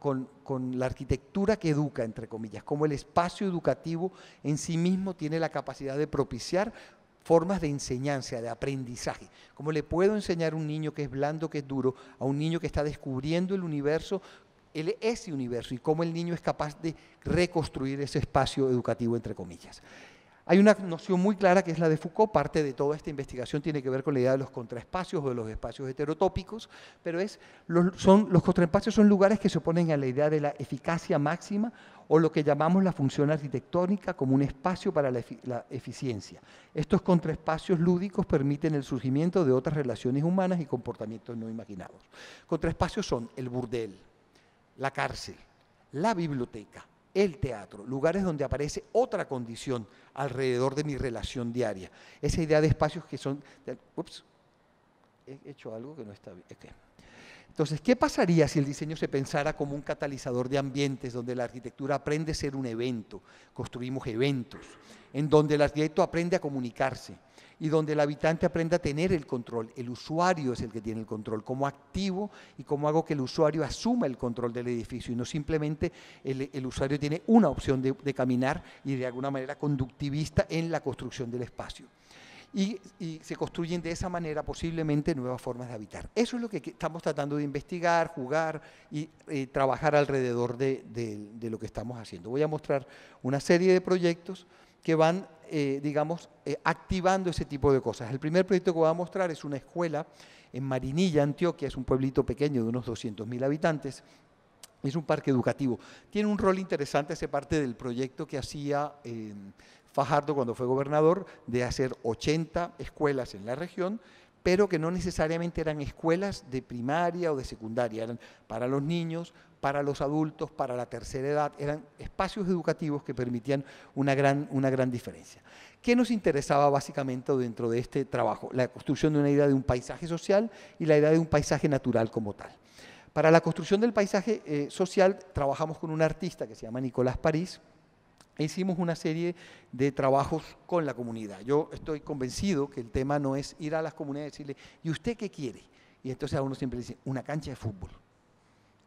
la arquitectura que educa, entre comillas, cómo el espacio educativo en sí mismo tiene la capacidad de propiciar formas de enseñanza, de aprendizaje. ¿Cómo le puedo enseñar a un niño que es blando, que es duro, a un niño que está descubriendo el universo, el, ese universo, y cómo el niño es capaz de reconstruir ese espacio educativo, entre comillas? Hay una noción muy clara que es la de Foucault, parte de toda esta investigación tiene que ver con la idea de los contraespacios o de los espacios heterotópicos, pero es, los, son, los contraespacios son lugares que se oponen a la idea de la eficacia máxima o lo que llamamos la función arquitectónica como un espacio para la, la, eficiencia. Estos contraespacios lúdicos permiten el surgimiento de otras relaciones humanas y comportamientos no imaginados. Contraespacios son el burdel, la cárcel, la biblioteca, el teatro, lugares donde aparece otra condición alrededor de mi relación diaria. Esa idea de espacios que son... ups, he hecho algo que no está bien. Entonces, ¿qué pasaría si el diseño se pensara como un catalizador de ambientes donde la arquitectura aprende a ser un evento? Construimos eventos, en donde el arquitecto aprende a comunicarse, y donde el habitante aprenda a tener el control. El usuario es el que tiene el control, cómo activo y cómo hago que el usuario asuma el control del edificio y no simplemente el, usuario tiene una opción de, caminar y de alguna manera conductivista en la construcción del espacio. Y, se construyen de esa manera posiblemente nuevas formas de habitar. Eso es lo que estamos tratando de investigar, jugar y eh, trabajar alrededor de lo que estamos haciendo. Voy a mostrar una serie de proyectos que van, eh, digamos, eh, activando ese tipo de cosas. El primer proyecto que voy a mostrar es una escuela en Marinilla, Antioquia, es un pueblito pequeño de unos 200.000 habitantes, es un parque educativo. Tiene un rol interesante ese parte del proyecto que hacía eh, Fajardo cuando fue gobernador, de hacer 80 escuelas en la región pero que no necesariamente eran escuelas de primaria o de secundaria, eran para los niños, para los adultos, para la tercera edad, eran espacios educativos que permitían una gran, una gran diferencia. ¿Qué nos interesaba básicamente dentro de este trabajo? La construcción de una idea de un paisaje social y la idea de un paisaje natural como tal. Para la construcción del paisaje eh, social trabajamos con un artista que se llama Nicolás París, e hicimos una serie de trabajos con la comunidad. Yo estoy convencido que el tema no es ir a las comunidades y decirle, ¿y usted qué quiere? Y entonces a uno siempre dice, una cancha de fútbol.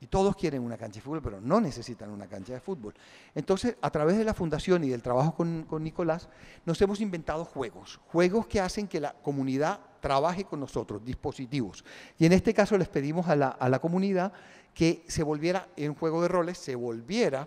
Y todos quieren una cancha de fútbol, pero no necesitan una cancha de fútbol. Entonces, a través de la fundación y del trabajo con, Nicolás, nos hemos inventado juegos, juegos que hacen que la comunidad trabaje con nosotros, dispositivos. Y en este caso les pedimos a la, a la comunidad que se volviera, en juego de roles, se volviera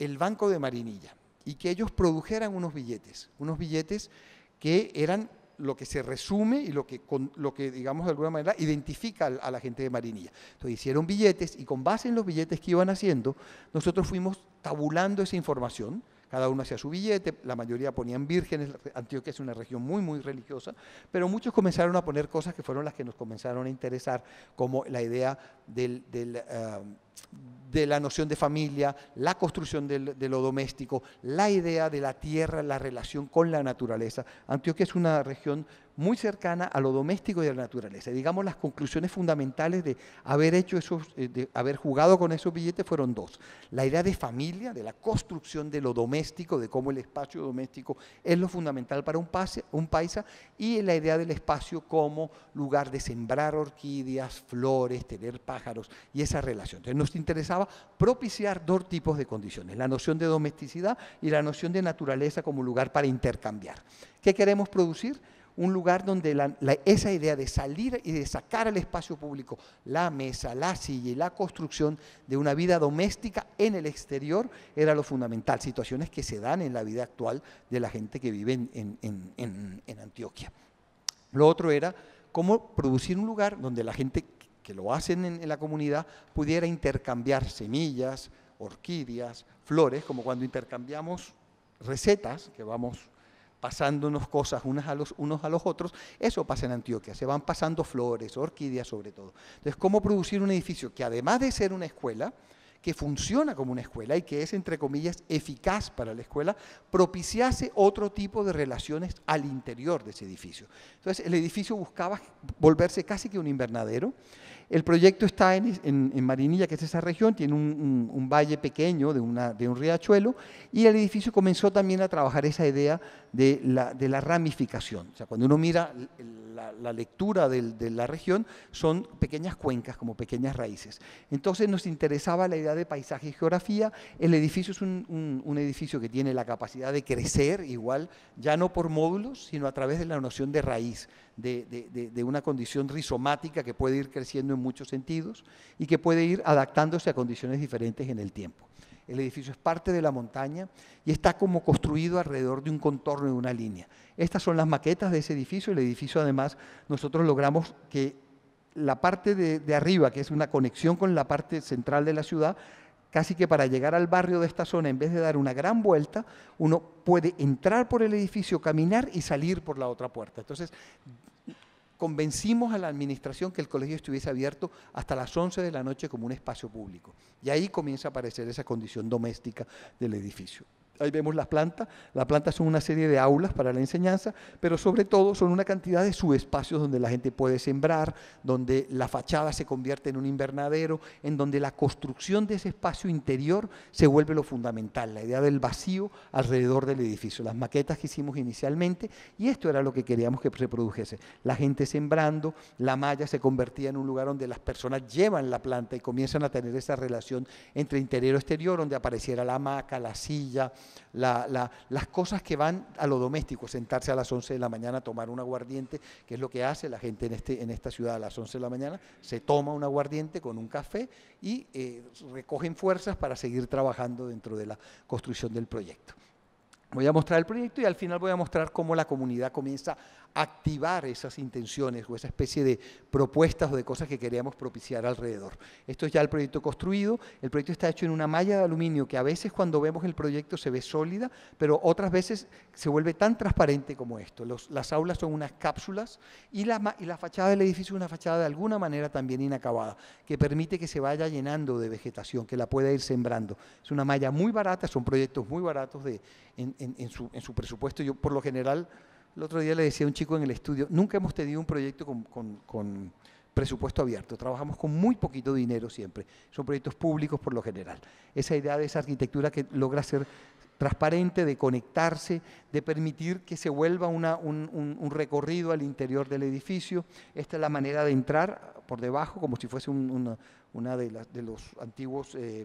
el Banco de Marinilla y que ellos produjeran unos billetes, unos billetes que eran lo que se resume y lo que, con, lo que digamos de alguna manera, identifica a la gente de Marinilla. Entonces hicieron billetes y con base en los billetes que iban haciendo, nosotros fuimos tabulando esa información, cada uno hacía su billete, la mayoría ponían vírgenes, Antioquia es una región muy, muy religiosa, pero muchos comenzaron a poner cosas que fueron las que nos comenzaron a interesar, como la idea eh, de la noción de familia, la construcción de lo doméstico, la idea de la tierra, la relación con la naturaleza. Antioquia es una región muy cercana a lo doméstico y a la naturaleza. Digamos, las conclusiones fundamentales de haber hecho esos, eh, de haber jugado con esos billetes fueron dos. La idea de familia, de la construcción de lo doméstico, de cómo el espacio doméstico es lo fundamental para un, pase, un paisa, y la idea del espacio como lugar de sembrar orquídeas, flores, tener pájaros y esa relación. Entonces nos interesaba propiciar dos tipos de condiciones, la noción de domesticidad y la noción de naturaleza como lugar para intercambiar. ¿Qué queremos producir? un lugar donde esa idea de salir y de sacar al espacio público la mesa, la silla y la construcción de una vida doméstica en el exterior era lo fundamental, situaciones que se dan en la vida actual de la gente que vive en, Antioquia. Lo otro era cómo producir un lugar donde la gente que lo hacen en la comunidad pudiera intercambiar semillas, orquídeas, flores, como cuando intercambiamos recetas que vamos pasándonos cosas unas a los, unos a los otros, eso pasa en Antioquia, se van pasando flores, orquídeas sobre todo. Entonces, ¿cómo producir un edificio que además de ser una escuela, que funciona como una escuela y que es, entre comillas, eficaz para la escuela, propiciase otro tipo de relaciones al interior de ese edificio. Entonces, el edificio buscaba volverse casi que un invernadero. El proyecto está en, en, Marinilla, que es esa región, tiene un, valle pequeño de, una, de un riachuelo, y el edificio comenzó también a trabajar esa idea de la, ramificación. O sea, cuando uno mira la, lectura de la región, son pequeñas cuencas, como pequeñas raíces. Entonces nos interesaba la idea de paisaje y geografía. El edificio es un, edificio que tiene la capacidad de crecer igual, ya no por módulos, sino a través de la noción de raíz. de, una condición rizomática que puede ir creciendo en muchos sentidos y que puede ir adaptándose a condiciones diferentes en el tiempo. El edificio es parte de la montaña y está como construido alrededor de un contorno de una línea. Estas son las maquetas de ese edificio. El edificio, además, nosotros logramos que la parte de, arriba, que es una conexión con la parte central de la ciudad, casi que para llegar al barrio de esta zona, en vez de dar una gran vuelta, uno puede entrar por el edificio, caminar y salir por la otra puerta. Entonces, convencimos a la administración que el colegio estuviese abierto hasta las 11 de la noche como un espacio público. Y ahí comienza a aparecer esa condición doméstica del edificio. Ahí vemos las plantas. Las plantas son una serie de aulas para la enseñanza, pero sobre todo son una cantidad de subespacios donde la gente puede sembrar, donde la fachada se convierte en un invernadero, en donde la construcción de ese espacio interior se vuelve lo fundamental, la idea del vacío alrededor del edificio, las maquetas que hicimos inicialmente, y esto era lo que queríamos que se produjese. La gente sembrando, la malla se convertía en un lugar donde las personas llevan la planta y comienzan a tener esa relación entre interior y exterior, donde apareciera la hamaca, la silla, las cosas que van a lo doméstico, sentarse a las 11 de la mañana a tomar un aguardiente, que es lo que hace la gente en, este, en esta ciudad a las 11 de la mañana, se toma un aguardiente con un café y eh, recogen fuerzas para seguir trabajando dentro de la construcción del proyecto. Voy a mostrar el proyecto y al final voy a mostrar cómo la comunidad comienza activar esas intenciones o esa especie de propuestas o de cosas que queríamos propiciar alrededor. Esto es ya el proyecto construido, el proyecto está hecho en una malla de aluminio que a veces cuando vemos el proyecto se ve sólida, pero otras veces se vuelve tan transparente como esto. las aulas son unas cápsulas y la, y la fachada del edificio es una fachada de alguna manera también inacabada, que permite que se vaya llenando de vegetación, que la pueda ir sembrando. Es una malla muy barata, son proyectos muy baratos de, en, su, en su presupuesto. Yo por lo general el otro día le decía a un chico en el estudio, nunca hemos tenido un proyecto con, presupuesto abierto, trabajamos con muy poquito dinero siempre, son proyectos públicos por lo general. Esa idea de esa arquitectura que logra ser transparente, de conectarse, de permitir que se vuelva un, recorrido al interior del edificio. Esta es la manera de entrar por debajo, como si fuese una, de, las, de los antiguos... Eh,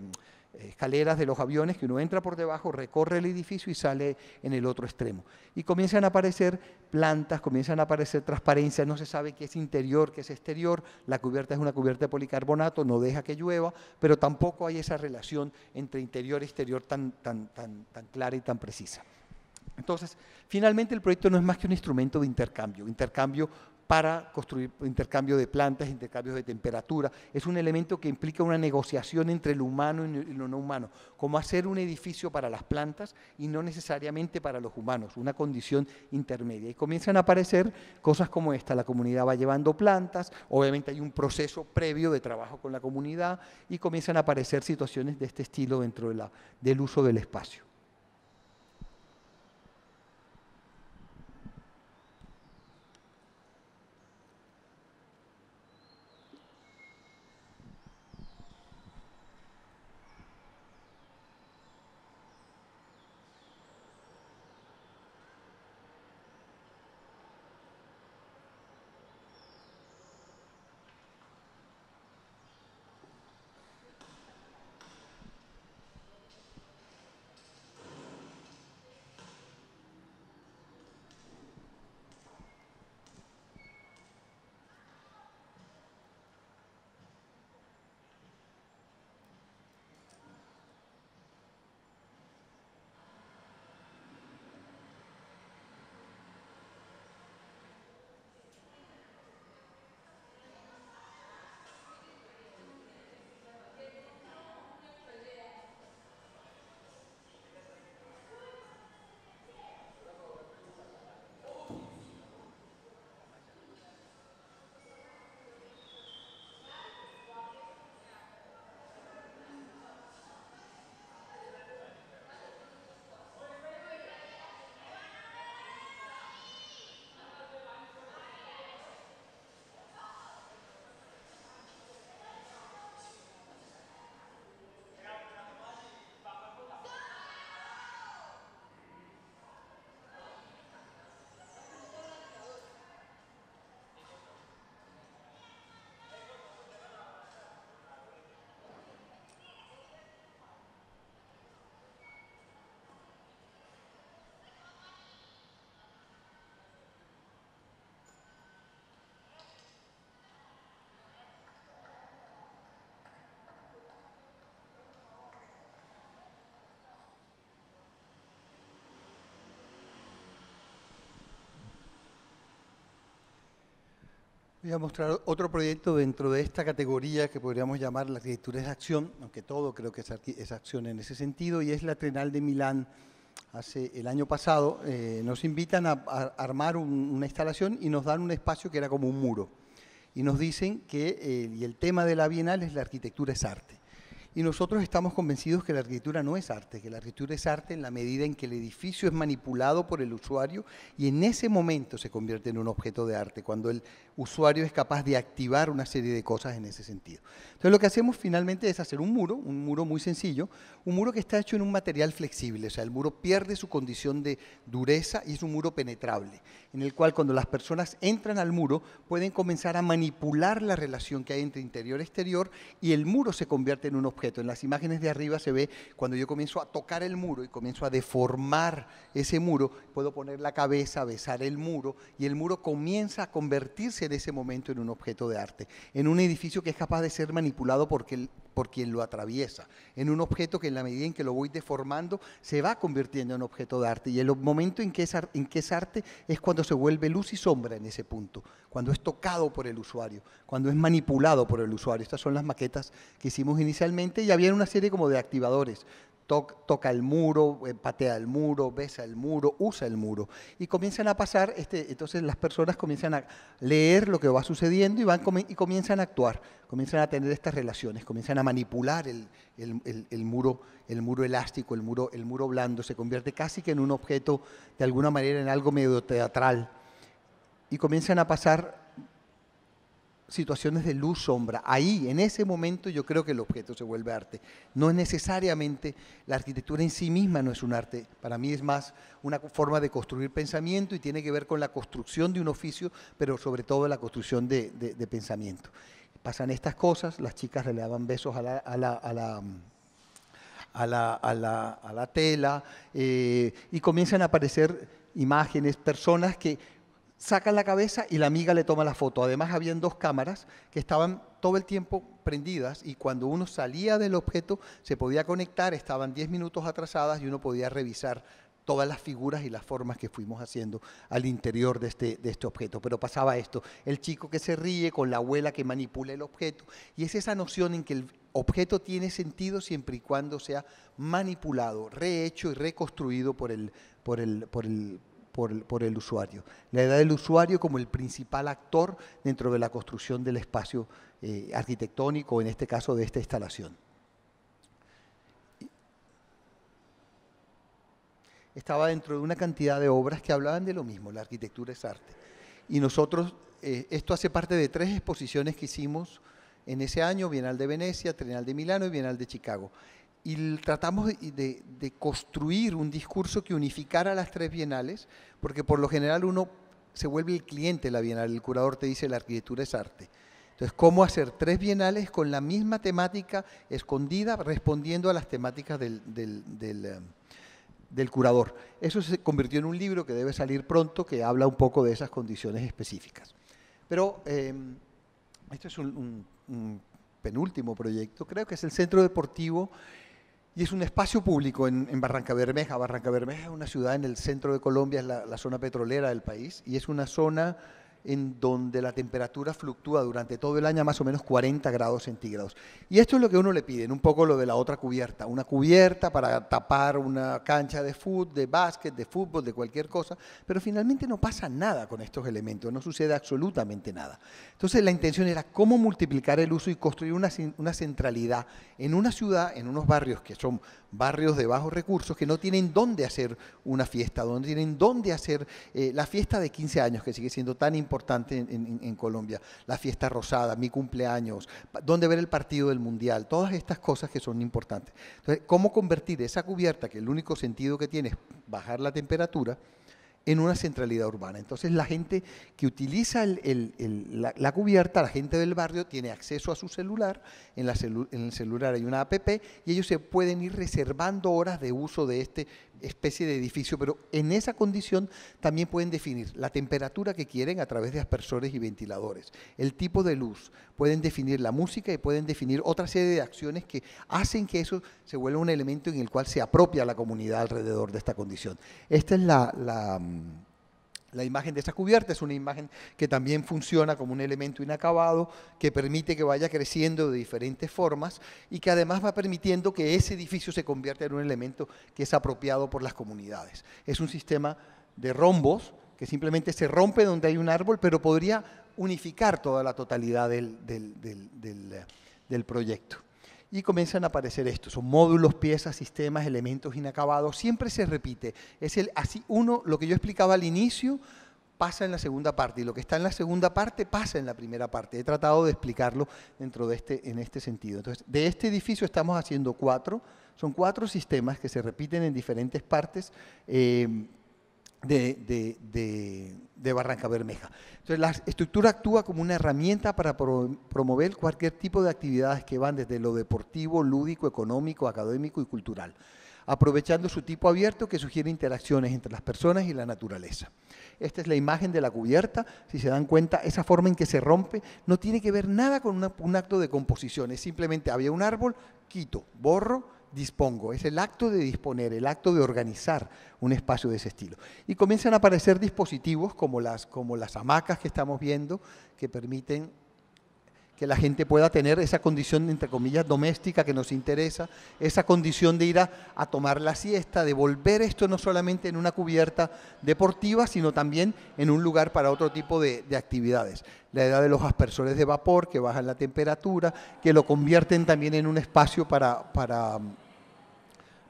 escaleras de los aviones que uno entra por debajo, recorre el edificio y sale en el otro extremo. Y comienzan a aparecer plantas, comienzan a aparecer transparencias, no se sabe qué es interior, qué es exterior, la cubierta es una cubierta de policarbonato, no deja que llueva, pero tampoco hay esa relación entre interior y exterior tan, tan, tan, tan clara y tan precisa. Entonces, finalmente el proyecto no es más que un instrumento de intercambio, intercambio para construir intercambio de plantas, intercambios de temperatura. Es un elemento que implica una negociación entre lo humano y lo no humano, como hacer un edificio para las plantas y no necesariamente para los humanos, una condición intermedia. Y comienzan a aparecer cosas como esta, la comunidad va llevando plantas, obviamente hay un proceso previo de trabajo con la comunidad y comienzan a aparecer situaciones de este estilo dentro del uso del espacio. Voy a mostrar otro proyecto dentro de esta categoría que podríamos llamar la arquitectura es acción, aunque todo creo que es, acción en ese sentido, y es la Trenal de Milán. Hace el año pasado eh, nos invitan a, armar una instalación y nos dan un espacio que era como un muro. Y nos dicen que eh, y el tema de la Bienal es la arquitectura es arte. Y nosotros estamos convencidos que la arquitectura no es arte, que la arquitectura es arte en la medida en que el edificio es manipulado por el usuario y en ese momento se convierte en un objeto de arte, cuando el usuario es capaz de activar una serie de cosas en ese sentido. Entonces lo que hacemos finalmente es hacer un muro, un muro muy sencillo, un muro que está hecho en un material flexible, o sea, el muro pierde su condición de dureza y es un muro penetrable, en el cual cuando las personas entran al muro pueden comenzar a manipular la relación que hay entre interior-exterior y el muro se convierte en un objeto en las imágenes de arriba se ve cuando yo comienzo a tocar el muro y comienzo a deformar ese muro, puedo poner la cabeza, besar el muro y el muro comienza a convertirse en ese momento en un objeto de arte, en un edificio que es capaz de ser manipulado porque el por quien lo atraviesa, en un objeto que en la medida en que lo voy deformando se va convirtiendo en objeto de arte. Y el momento en que es, en que es arte es cuando se vuelve luz y sombra en ese punto, cuando es tocado por el usuario, cuando es manipulado por el usuario. Estas son las maquetas que hicimos inicialmente y había una serie como de activadores toca el muro, eh, patea el muro, besa el muro, usa el muro. Y comienzan a pasar, este, entonces las personas comienzan a leer lo que va sucediendo y, van, y comienzan a actuar, comienzan a tener estas relaciones, comienzan a manipular el, el, muro, el muro elástico, el muro, el muro blando, se convierte casi que en un objeto, de alguna manera, en algo medio teatral. Y comienzan a pasar situaciones de luz, sombra. Ahí, en ese momento, yo creo que el objeto se vuelve arte. No es necesariamente, la arquitectura en sí misma no es un arte. Para mí es más una forma de construir pensamiento y tiene que ver con la construcción de un oficio, pero sobre todo la construcción de, pensamiento. Pasan estas cosas, las chicas le besos a la, a la, tela eh, y comienzan a aparecer imágenes, personas que saca la cabeza y la amiga le toma la foto. Además, habían dos cámaras que estaban todo el tiempo prendidas y cuando uno salía del objeto se podía conectar, estaban 10 minutos atrasadas y uno podía revisar todas las figuras y las formas que fuimos haciendo al interior de este, de este objeto. Pero pasaba esto, el chico que se ríe con la abuela que manipula el objeto, y es esa noción en que el objeto tiene sentido siempre y cuando sea manipulado, rehecho y reconstruido por el, por el, por el, por, el usuario. La edad del usuario como el principal actor dentro de la construcción del espacio eh, arquitectónico, en este caso de esta instalación. Estaba dentro de una cantidad de obras que hablaban de lo mismo, la arquitectura es arte. Y nosotros, eh, esto hace parte de tres exposiciones que hicimos en ese año, Bienal de Venecia, Trienal de Milano y Bienal de Chicago y tratamos de, construir un discurso que unificara las tres bienales, porque por lo general uno se vuelve el cliente de la bienal, el curador te dice la arquitectura es arte. Entonces, ¿cómo hacer tres bienales con la misma temática escondida respondiendo a las temáticas del, del, eh, curador? Eso se convirtió en un libro que debe salir pronto, que habla un poco de esas condiciones específicas. Pero eh, este es un, un penúltimo proyecto, creo que es el Centro Deportivo y es un espacio público en, Barranca Bermeja. Barranca Bermeja es una ciudad en el centro de Colombia, es la, la zona petrolera del país y es una zona en donde la temperatura fluctúa durante todo el año a más o menos 40 grados centígrados. Y esto es lo que uno le pide, un poco lo de la otra cubierta, una cubierta para tapar una cancha de fútbol, de básquet, de fútbol, de cualquier cosa, pero finalmente no pasa nada con estos elementos, no sucede absolutamente nada. Entonces la intención era cómo multiplicar el uso y construir una, una centralidad en una ciudad, en unos barrios que son barrios de bajos recursos, que no tienen dónde hacer una fiesta, donde tienen dónde hacer eh, la fiesta de 15 años, que sigue siendo tan importante importante en, Colombia. La fiesta rosada, mi cumpleaños, dónde ver el partido del mundial, todas estas cosas que son importantes. Entonces, ¿cómo convertir esa cubierta, que el único sentido que tiene es bajar la temperatura, en una centralidad urbana. Entonces la gente que utiliza la, cubierta, la gente del barrio, tiene acceso a su celular, en, la en el celular hay una APP y ellos se pueden ir reservando horas de uso de este especie de edificio, pero en esa condición también pueden definir la temperatura que quieren a través de aspersores y ventiladores, el tipo de luz, pueden definir la música y pueden definir otra serie de acciones que hacen que eso se vuelva un elemento en el cual se apropia la comunidad alrededor de esta condición. Esta es la, la mm, la imagen de esa cubierta es una imagen que también funciona como un elemento inacabado que permite que vaya creciendo de diferentes formas y que además va permitiendo que ese edificio se convierta en un elemento que es apropiado por las comunidades. Es un sistema de rombos que simplemente se rompe donde hay un árbol, pero podría unificar toda la totalidad del, del eh, proyecto y comienzan a aparecer estos. Son módulos, piezas, sistemas, elementos inacabados. Siempre se repite. Es el así uno, lo que yo explicaba al inicio, pasa en la segunda parte y lo que está en la segunda parte pasa en la primera parte. He tratado de explicarlo dentro de este, en este sentido. Entonces, de este edificio estamos haciendo cuatro. Son cuatro sistemas que se repiten en diferentes partes. Eh, de, de, Barranca Bermeja. Entonces, la estructura actúa como una herramienta para promover cualquier tipo de actividades que van desde lo deportivo, lúdico, económico, académico y cultural, aprovechando su tipo abierto que sugiere interacciones entre las personas y la naturaleza. Esta es la imagen de la cubierta, si se dan cuenta, esa forma en que se rompe no tiene que ver nada con un acto de composición, es simplemente había un árbol, quito, borro, dispongo, es el acto de disponer, el acto de organizar un espacio de ese estilo. Y comienzan a aparecer dispositivos como las, como las hamacas que estamos viendo, que permiten que la gente pueda tener esa condición, entre comillas, doméstica que nos interesa, esa condición de ir a, tomar la siesta, de volver esto no solamente en una cubierta deportiva, sino también en un lugar para otro tipo de, de actividades. La edad de los aspersores de vapor que bajan la temperatura, que lo convierten también en un espacio para, para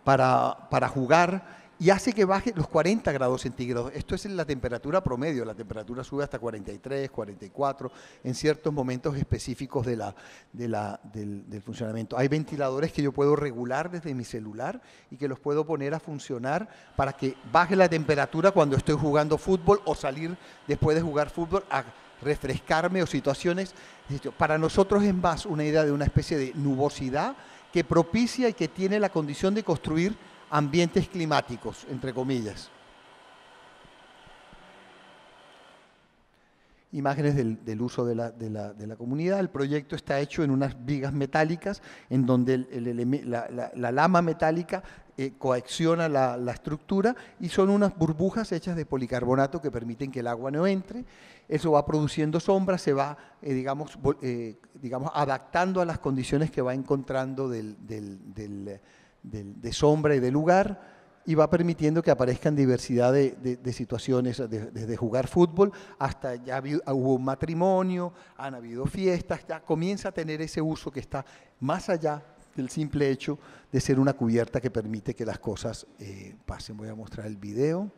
para, jugar y hace que baje los 40 grados centígrados. Esto es la temperatura promedio, la temperatura sube hasta 43, 44 en ciertos momentos específicos del, del, funcionamiento. Hay ventiladores que yo puedo regular desde mi celular y que los puedo poner a funcionar para que baje la temperatura cuando estoy jugando fútbol o salir después de jugar fútbol a refrescarme o situaciones. Para nosotros es más una idea de una especie de nubosidad que propicia y que tiene la condición de construir ambientes climáticos, entre comillas. Imágenes del, uso de la, comunidad. El proyecto está hecho en unas vigas metálicas en donde la, lama metálica eh, coacciona la, estructura y son unas burbujas hechas de policarbonato que permiten que el agua no entre. Eso va produciendo sombra, se va, eh, digamos, eh, digamos, adaptando a las condiciones que va encontrando de sombra y de lugar y va permitiendo que aparezcan diversidad de, situaciones, desde jugar fútbol hasta ya hubo un matrimonio, han habido fiestas, ya comienza a tener ese uso que está más allá del simple hecho de ser una cubierta que permite que las cosas eh, pasen. Voy a mostrar el video.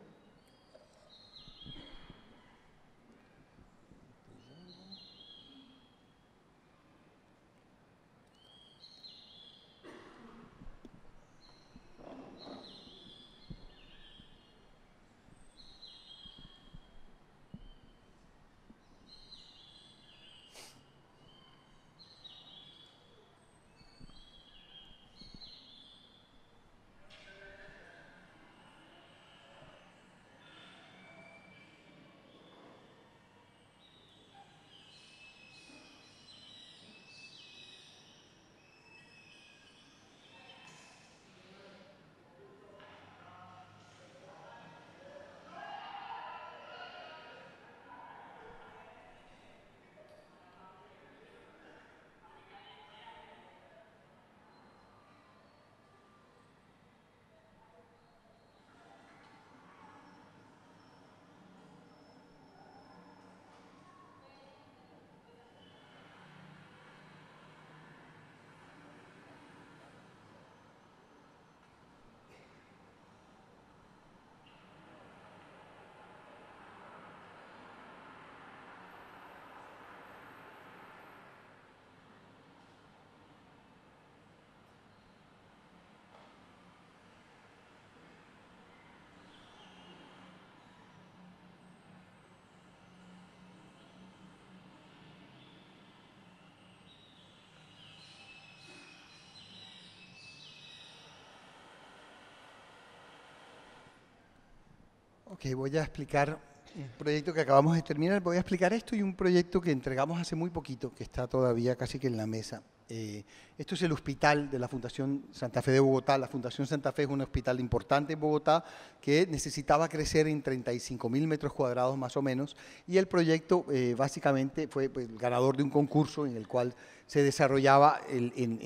Ok, voy a explicar un proyecto que acabamos de terminar. Voy a explicar esto y un proyecto que entregamos hace muy poquito, que está todavía casi que en la mesa. Eh, esto es el hospital de la Fundación Santa Fe de Bogotá. La Fundación Santa Fe es un hospital importante en Bogotá que necesitaba crecer en 35 mil metros cuadrados más o menos. Y el proyecto eh, básicamente fue pues, el ganador de un concurso en el cual se desarrollaba en,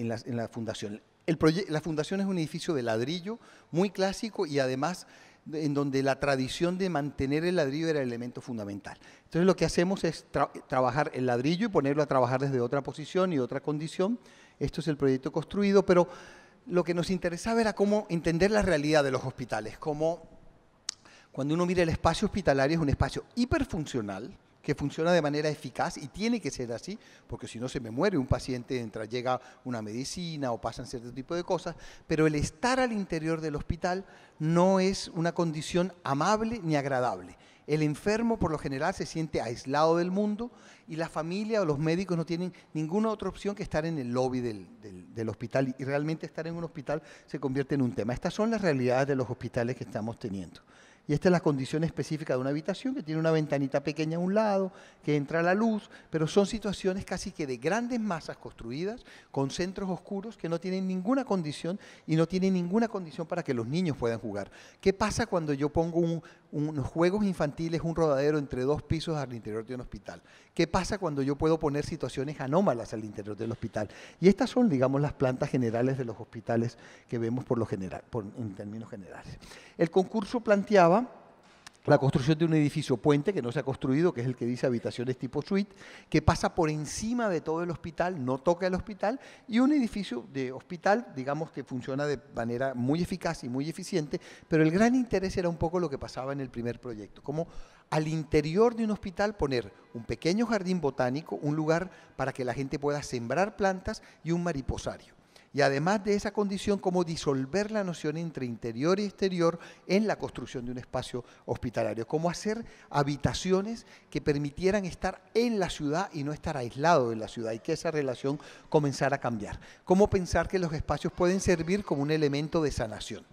la, fundación. El la fundación es un edificio de ladrillo muy clásico y además en donde la tradición de mantener el ladrillo era el elemento fundamental. Entonces lo que hacemos es trabajar el ladrillo y ponerlo a trabajar desde otra posición y otra condición. Esto es el proyecto construido, pero lo que nos interesaba era cómo entender la realidad de los hospitales, cómo cuando uno mira el espacio hospitalario es un espacio hiperfuncional, que funciona de manera eficaz y tiene que ser así, porque si no se me muere un paciente mientras llega una medicina o pasan cierto tipo de cosas, pero el estar al interior del hospital no es una condición amable ni agradable. El enfermo por lo general se siente aislado del mundo y la familia o los médicos no tienen ninguna otra opción que estar en el lobby del, del, hospital y realmente estar en un hospital se convierte en un tema. Estas son las realidades de los hospitales que estamos teniendo. Y esta es la condición específica de una habitación que tiene una ventanita pequeña a un lado, que entra la luz, pero son situaciones casi que de grandes masas construidas con centros oscuros que no tienen ninguna condición y no tienen ninguna condición para que los niños puedan jugar. ¿Qué pasa cuando yo pongo unos juegos infantiles, un rodadero entre dos pisos al interior de un hospital? ¿Qué pasa cuando yo puedo poner situaciones anómalas al interior del hospital? Y estas son, digamos, las plantas generales de los hospitales que vemos por lo general, por, en términos generales. El concurso planteaba la construcción de un edificio puente que no se ha construido, que es el que dice habitaciones tipo suite, que pasa por encima de todo el hospital, no toca el hospital, y un edificio de hospital, digamos, que funciona de manera muy eficaz y muy eficiente, pero el gran interés era un poco lo que pasaba en el primer proyecto, cómo al interior de un hospital poner un pequeño jardín botánico, un lugar para que la gente pueda sembrar plantas y un mariposario. Y además de esa condición, cómo disolver la noción entre interior y exterior en la construcción de un espacio hospitalario, cómo hacer habitaciones que permitieran estar en la ciudad y no estar aislado de la ciudad y que esa relación comenzara a cambiar, cómo pensar que los espacios pueden servir como un elemento de sanación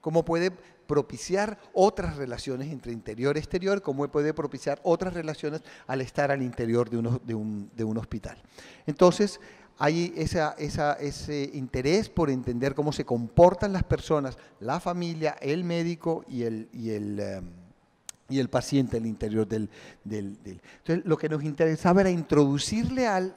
cómo puede propiciar otras relaciones entre interior y exterior, cómo puede propiciar otras relaciones al estar al interior de, un, hospital. Entonces, hay ese interés por entender cómo se comportan las personas, la familia, el médico y el, em, el paciente al interior del, del, Entonces, lo que nos interesaba era introducirle al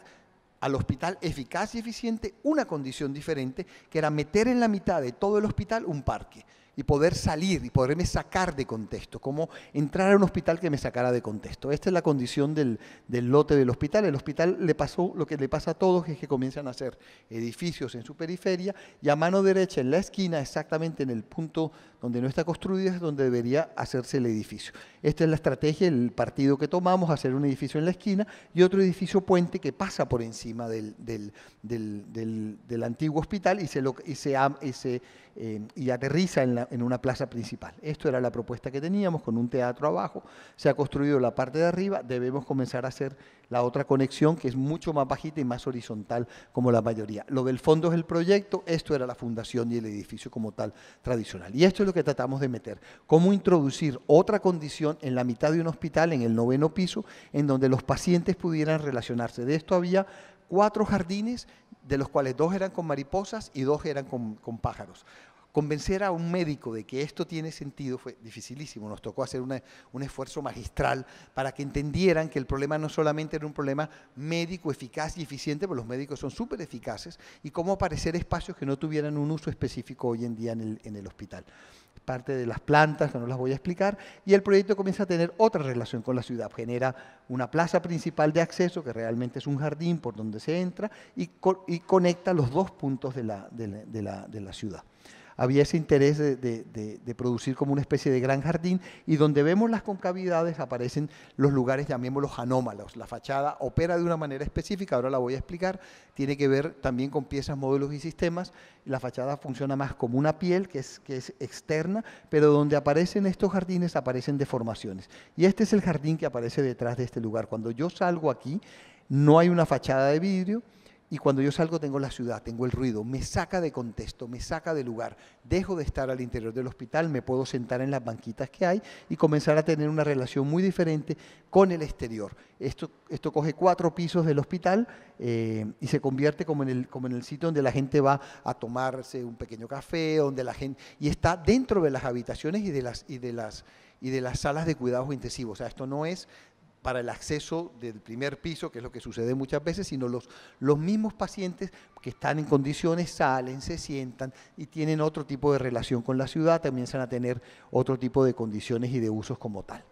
al hospital eficaz y eficiente una condición diferente, que era meter en la mitad de todo el hospital un parque y poder salir y poderme sacar de contexto, como entrar a un hospital que me sacara de contexto. Esta es la condición del, del, lote del hospital. El hospital le pasó lo que le pasa a todos, es que comienzan a hacer edificios en su periferia y a mano derecha, en la esquina, exactamente en el punto donde no está construido, es donde debería hacerse el edificio. Esta es la estrategia, el partido que tomamos, hacer un edificio en la esquina y otro edificio puente que pasa por encima del, del, del antiguo hospital y se, lo, se, y se Em, y aterriza en, en, una plaza principal. Esto era la propuesta que teníamos, con un teatro abajo, se ha construido la parte de arriba, debemos comenzar a hacer la otra conexión que es mucho más bajita y más horizontal como la mayoría. Lo del fondo es el proyecto, esto era la fundación y el edificio como tal tradicional. Y esto es lo que tratamos de meter, cómo introducir otra condición en la mitad de un hospital, en el noveno piso, en donde los pacientes pudieran relacionarse. De esto había cuatro jardines de los cuales dos eran con mariposas y dos eran con, pájaros. Convencer a un médico de que esto tiene sentido fue dificilísimo. Nos tocó hacer un esfuerzo magistral para que entendieran que el problema no solamente era un problema médico eficaz y eficiente, porque los médicos son súper eficaces, y cómo aparecer espacios que no tuvieran un uso específico hoy en día en el, en el hospital parte de las plantas, no las voy a explicar, y el proyecto comienza a tener otra relación con la ciudad. Genera una plaza principal de acceso, que realmente es un jardín por donde se entra, y, conecta los dos puntos de la ciudad había ese interés de, producir como una especie de gran jardín y donde vemos las concavidades aparecen los lugares, llamémoslos anómalos. La fachada opera de una manera específica, ahora la voy a explicar, tiene que ver también con piezas, módulos y sistemas. La fachada funciona más como una piel que es, que es externa, pero donde aparecen estos jardines aparecen deformaciones. Y este es el jardín que aparece detrás de este lugar. Cuando yo salgo aquí, no hay una fachada de vidrio, y cuando yo salgo tengo la ciudad, tengo el ruido, me saca de contexto, me saca de lugar, dejo de estar al interior del hospital, me puedo sentar en las banquitas que hay y comenzar a tener una relación muy diferente con el exterior. Esto, esto coge cuatro pisos del hospital eh, y se convierte como en, el, como en el sitio donde la gente va a tomarse un pequeño café, donde la gente, y está dentro de las habitaciones y de las, y de las, y de las salas de cuidados intensivos. O sea, esto no es para el acceso del primer piso, que es lo que sucede muchas veces, sino los, los mismos pacientes que están en condiciones salen, se sientan y tienen otro tipo de relación con la ciudad, comienzan a tener otro tipo de condiciones y de usos como tal.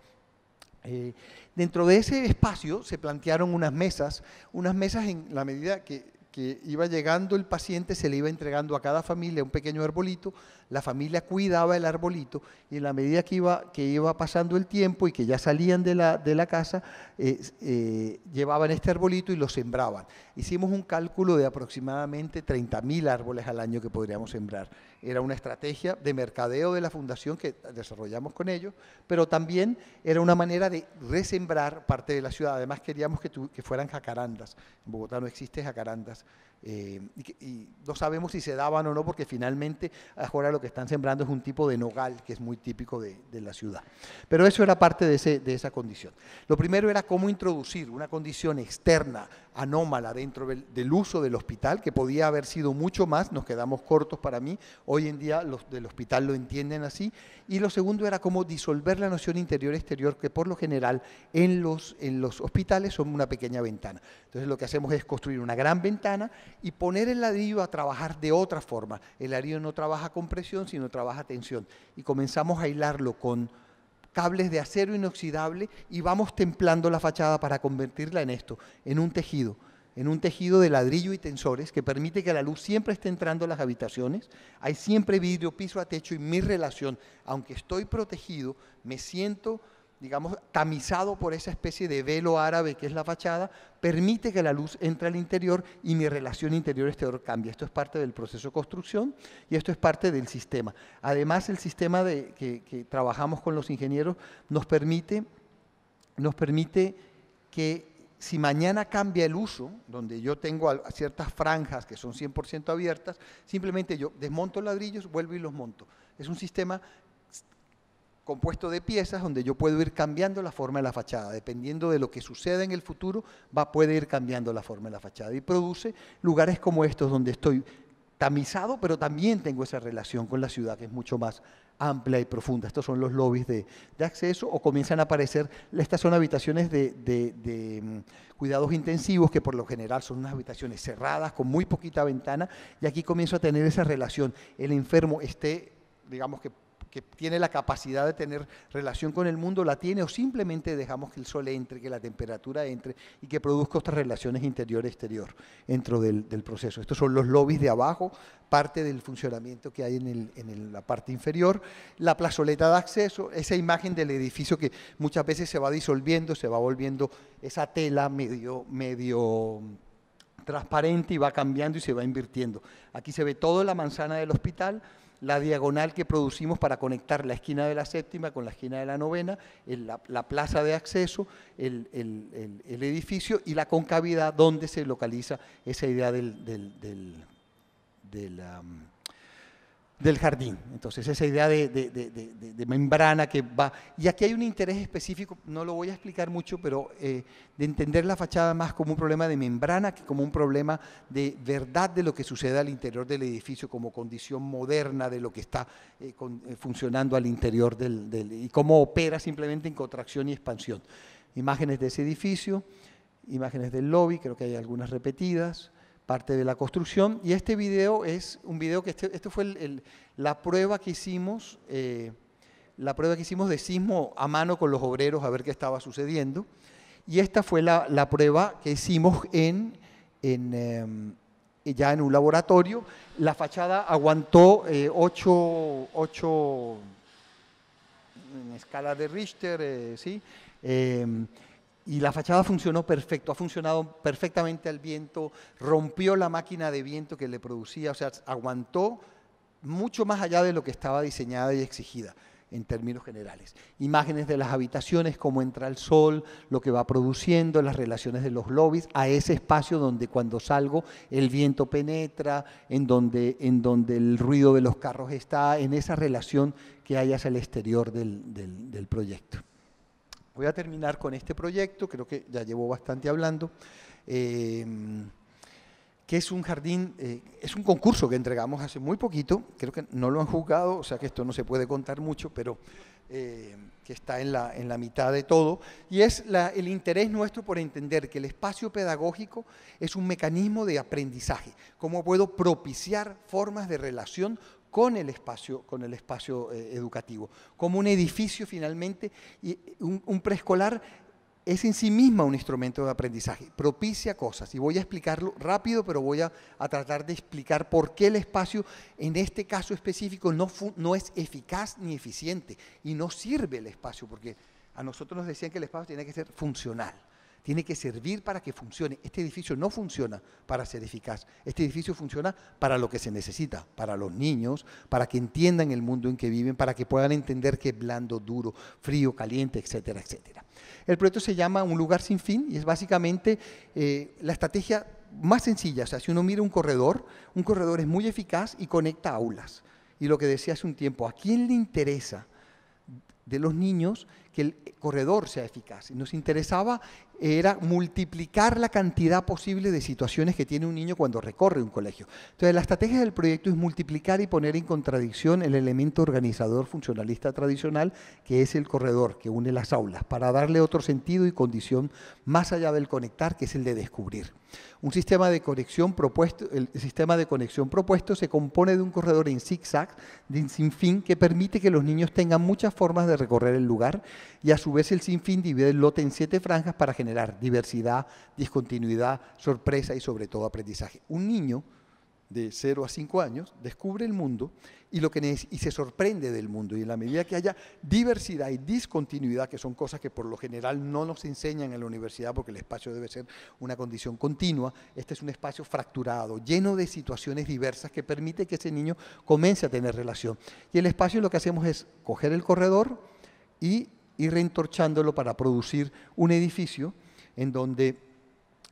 Eh, dentro de ese espacio se plantearon unas mesas, unas mesas en la medida que, que iba llegando el paciente, se le iba entregando a cada familia un pequeño arbolito la familia cuidaba el arbolito y en la medida que iba, que iba pasando el tiempo y que ya salían de la, casa, eh, eh, llevaban este arbolito y lo sembraban. Hicimos un cálculo de aproximadamente 30.000 árboles al año que podríamos sembrar. Era una estrategia de mercadeo de la fundación que desarrollamos con ellos, pero también era una manera de resembrar parte de la ciudad. Además queríamos que, que fueran jacarandas. En Bogotá no existe jacarandas. Eh, y, no sabemos si se daban o no, porque finalmente ahora lo que están sembrando es un tipo de nogal que es muy típico de, la ciudad. Pero eso era parte de, de esa condición. Lo primero era cómo introducir una condición externa anómala dentro del, uso del hospital, que podía haber sido mucho más, nos quedamos cortos para mí, hoy en día los del hospital lo entienden así, y lo segundo era cómo disolver la noción interior-exterior, que por lo general en los, en los hospitales son una pequeña ventana. Entonces lo que hacemos es construir una gran ventana y poner el ladrillo a trabajar de otra forma. El ladrillo no trabaja con presión, sino trabaja tensión, y comenzamos a hilarlo con cables de acero inoxidable y vamos templando la fachada para convertirla en esto, en un tejido, en un tejido de ladrillo y tensores que permite que la luz siempre esté entrando a las habitaciones. Hay siempre vidrio, piso a techo y mi relación, aunque estoy protegido, me siento digamos, tamizado por esa especie de velo árabe que es la fachada, permite que la luz entre al interior y mi relación interior-exterior cambia. Esto es parte del proceso de construcción y esto es parte del sistema. Además, el sistema de, que, trabajamos con los ingenieros nos permite, nos permite que si mañana cambia el uso, donde yo tengo ciertas franjas que son 100% abiertas, simplemente yo desmonto ladrillos, vuelvo y los monto. Es un sistema compuesto de piezas donde yo puedo ir cambiando la forma de la fachada. Dependiendo de lo que suceda en el futuro, va, puede ir cambiando la forma de la fachada. Y produce lugares como estos donde estoy tamizado, pero también tengo esa relación con la ciudad que es mucho más amplia y profunda. Estos son los lobbies de, acceso o comienzan a aparecer, estas son habitaciones de, mm, cuidados intensivos, que por lo general son unas habitaciones cerradas, con muy poquita ventana, y aquí comienzo a tener esa relación. El enfermo esté, digamos que que tiene la capacidad de tener relación con el mundo, la tiene o simplemente dejamos que el sol entre, que la temperatura entre y que produzca otras relaciones interior-exterior e dentro del, proceso. Estos son los lobbies de abajo, parte del funcionamiento que hay en, la parte inferior, la plazoleta de acceso, esa imagen del edificio que muchas veces se va disolviendo, se va volviendo esa tela medio... medio transparente y va cambiando y se va invirtiendo. Aquí se ve toda la manzana del hospital, la diagonal que producimos para conectar la esquina de la séptima con la esquina de la novena, la, plaza de acceso, el, edificio y la concavidad donde se localiza esa idea del, del jardín. Entonces, esa idea de, membrana que va... Y aquí hay un interés específico, no lo voy a explicar mucho, pero eh, de entender la fachada más como un problema de membrana que como un problema de verdad de lo que sucede al interior del edificio, como condición moderna de lo que está eh, eh, funcionando al interior del, del... y cómo opera simplemente en contracción y expansión. Imágenes de ese edificio, imágenes del lobby, creo que hay algunas repetidas, parte de la construcción. Y este video es un video que, este, este fue la prueba que hicimos, eh, la prueba que hicimos de sismo a mano con los obreros a ver qué estaba sucediendo. Y esta fue la, la prueba que hicimos en, en eh, ya en un laboratorio. La fachada aguantó 8, eh, en escala de Richter, eh, ¿sí? y la fachada funcionó perfecto, ha funcionado perfectamente al viento, rompió la máquina de viento que le producía, o sea, aguantó mucho más allá de lo que estaba diseñada y exigida en términos generales. Imágenes de las habitaciones, cómo entra el sol, lo que va produciendo, las relaciones de los lobbies, a ese espacio donde cuando salgo el viento penetra, en donde, en donde el ruido de los carros está, en esa relación que hay hacia el exterior del proyecto. Voy a terminar con este proyecto, creo que ya llevo bastante hablando, em, que es un jardín, eh, es un concurso que entregamos hace muy poquito, creo que no lo han juzgado, o sea que esto no se puede contar mucho, pero eh, que está en la, mitad de todo, y es el interés nuestro por entender que el espacio pedagógico es un mecanismo de aprendizaje, cómo puedo propiciar formas de relación con el espacio, con el espacio eh, educativo, como un edificio finalmente, y un, preescolar es en sí misma un instrumento de aprendizaje, propicia cosas. Y voy a explicarlo rápido, pero voy a, a tratar de explicar por qué el espacio en este caso específico no, no, es eficaz ni eficiente y no sirve el espacio, porque a nosotros nos decían que el espacio tiene que ser funcional tiene que servir para que funcione. Este edificio no funciona para ser eficaz. Este edificio funciona para lo que se necesita, para los niños, para que entiendan el mundo en que viven, para que puedan entender qué es blando, duro, frío, caliente, etcétera, etcétera. El proyecto se llama Un lugar sin fin y es básicamente eh, la estrategia más sencilla. O sea, si uno mira un corredor, un corredor es muy eficaz y conecta aulas. Y lo que decía hace un tiempo, ¿a quién le interesa de los niños que el corredor sea eficaz. Nos interesaba era multiplicar la cantidad posible de situaciones que tiene un niño cuando recorre un colegio. Entonces, la estrategia del proyecto es multiplicar y poner en contradicción el elemento organizador funcionalista tradicional, que es el corredor que une las aulas, para darle otro sentido y condición más allá del conectar, que es el de descubrir. Un sistema de conexión propuesto, el sistema de conexión propuesto se compone de un corredor en zigzag, de sin fin, que permite que los niños tengan muchas formas de recorrer el lugar y a su vez el sinfín divide el lote en siete franjas para generar diversidad, discontinuidad, sorpresa y sobre todo aprendizaje. Un niño de 0 a 5 años descubre el mundo y, lo que y se sorprende del mundo. Y en la medida que haya diversidad y discontinuidad, que son cosas que por lo general no nos enseñan en la universidad porque el espacio debe ser una condición continua, este es un espacio fracturado, lleno de situaciones diversas que permite que ese niño comience a tener relación. Y el espacio lo que hacemos es coger el corredor y y reentorchándolo para producir un edificio en donde,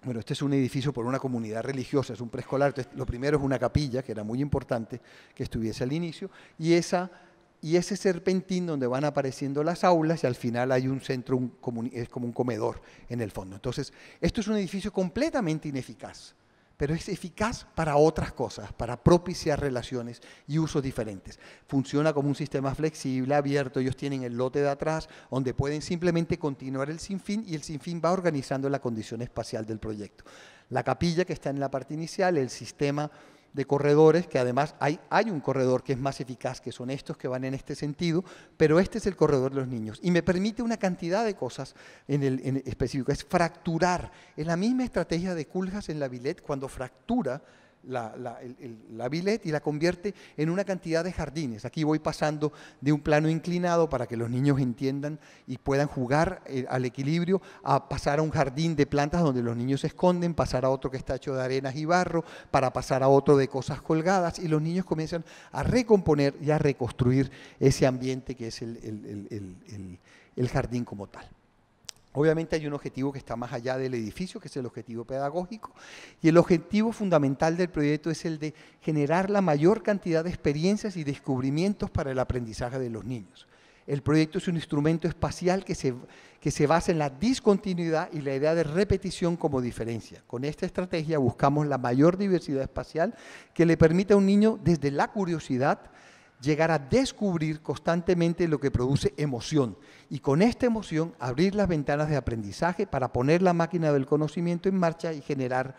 bueno, este es un edificio por una comunidad religiosa, es un preescolar, lo primero es una capilla, que era muy importante que estuviese al inicio, y esa y ese serpentín donde van apareciendo las aulas y al final hay un centro, un, es como un comedor en el fondo. Entonces, esto es un edificio completamente ineficaz pero es eficaz para otras cosas, para propiciar relaciones y usos diferentes. Funciona como un sistema flexible, abierto, ellos tienen el lote de atrás donde pueden simplemente continuar el sinfín y el sinfín va organizando la condición espacial del proyecto. La capilla que está en la parte inicial, el sistema de corredores, que además hay, hay un corredor que es más eficaz, que son estos que van en este sentido, pero este es el corredor de los niños. Y me permite una cantidad de cosas en el, específico, es fracturar. Es la misma estrategia de Culjas en la billet cuando fractura la, la, y la convierte en una cantidad de jardines. Aquí voy pasando de un plano inclinado para que los niños entiendan y puedan jugar eh, al equilibrio, a pasar a un jardín de plantas donde los niños se esconden, pasar a otro que está hecho de arenas y barro, para pasar a otro de cosas colgadas y los niños comienzan a recomponer y a reconstruir ese ambiente que es el jardín como tal. Obviamente hay un objetivo que está más allá del edificio, que es el objetivo pedagógico, y el objetivo fundamental del proyecto es el de generar la mayor cantidad de experiencias y descubrimientos para el aprendizaje de los niños. El proyecto es un instrumento espacial que se, que se basa en la discontinuidad y la idea de repetición como diferencia. Con esta estrategia buscamos la mayor diversidad espacial que le permita a un niño, desde la curiosidad, llegar a descubrir constantemente lo que produce emoción y con esta emoción abrir las ventanas de aprendizaje para poner la máquina del conocimiento en marcha y generar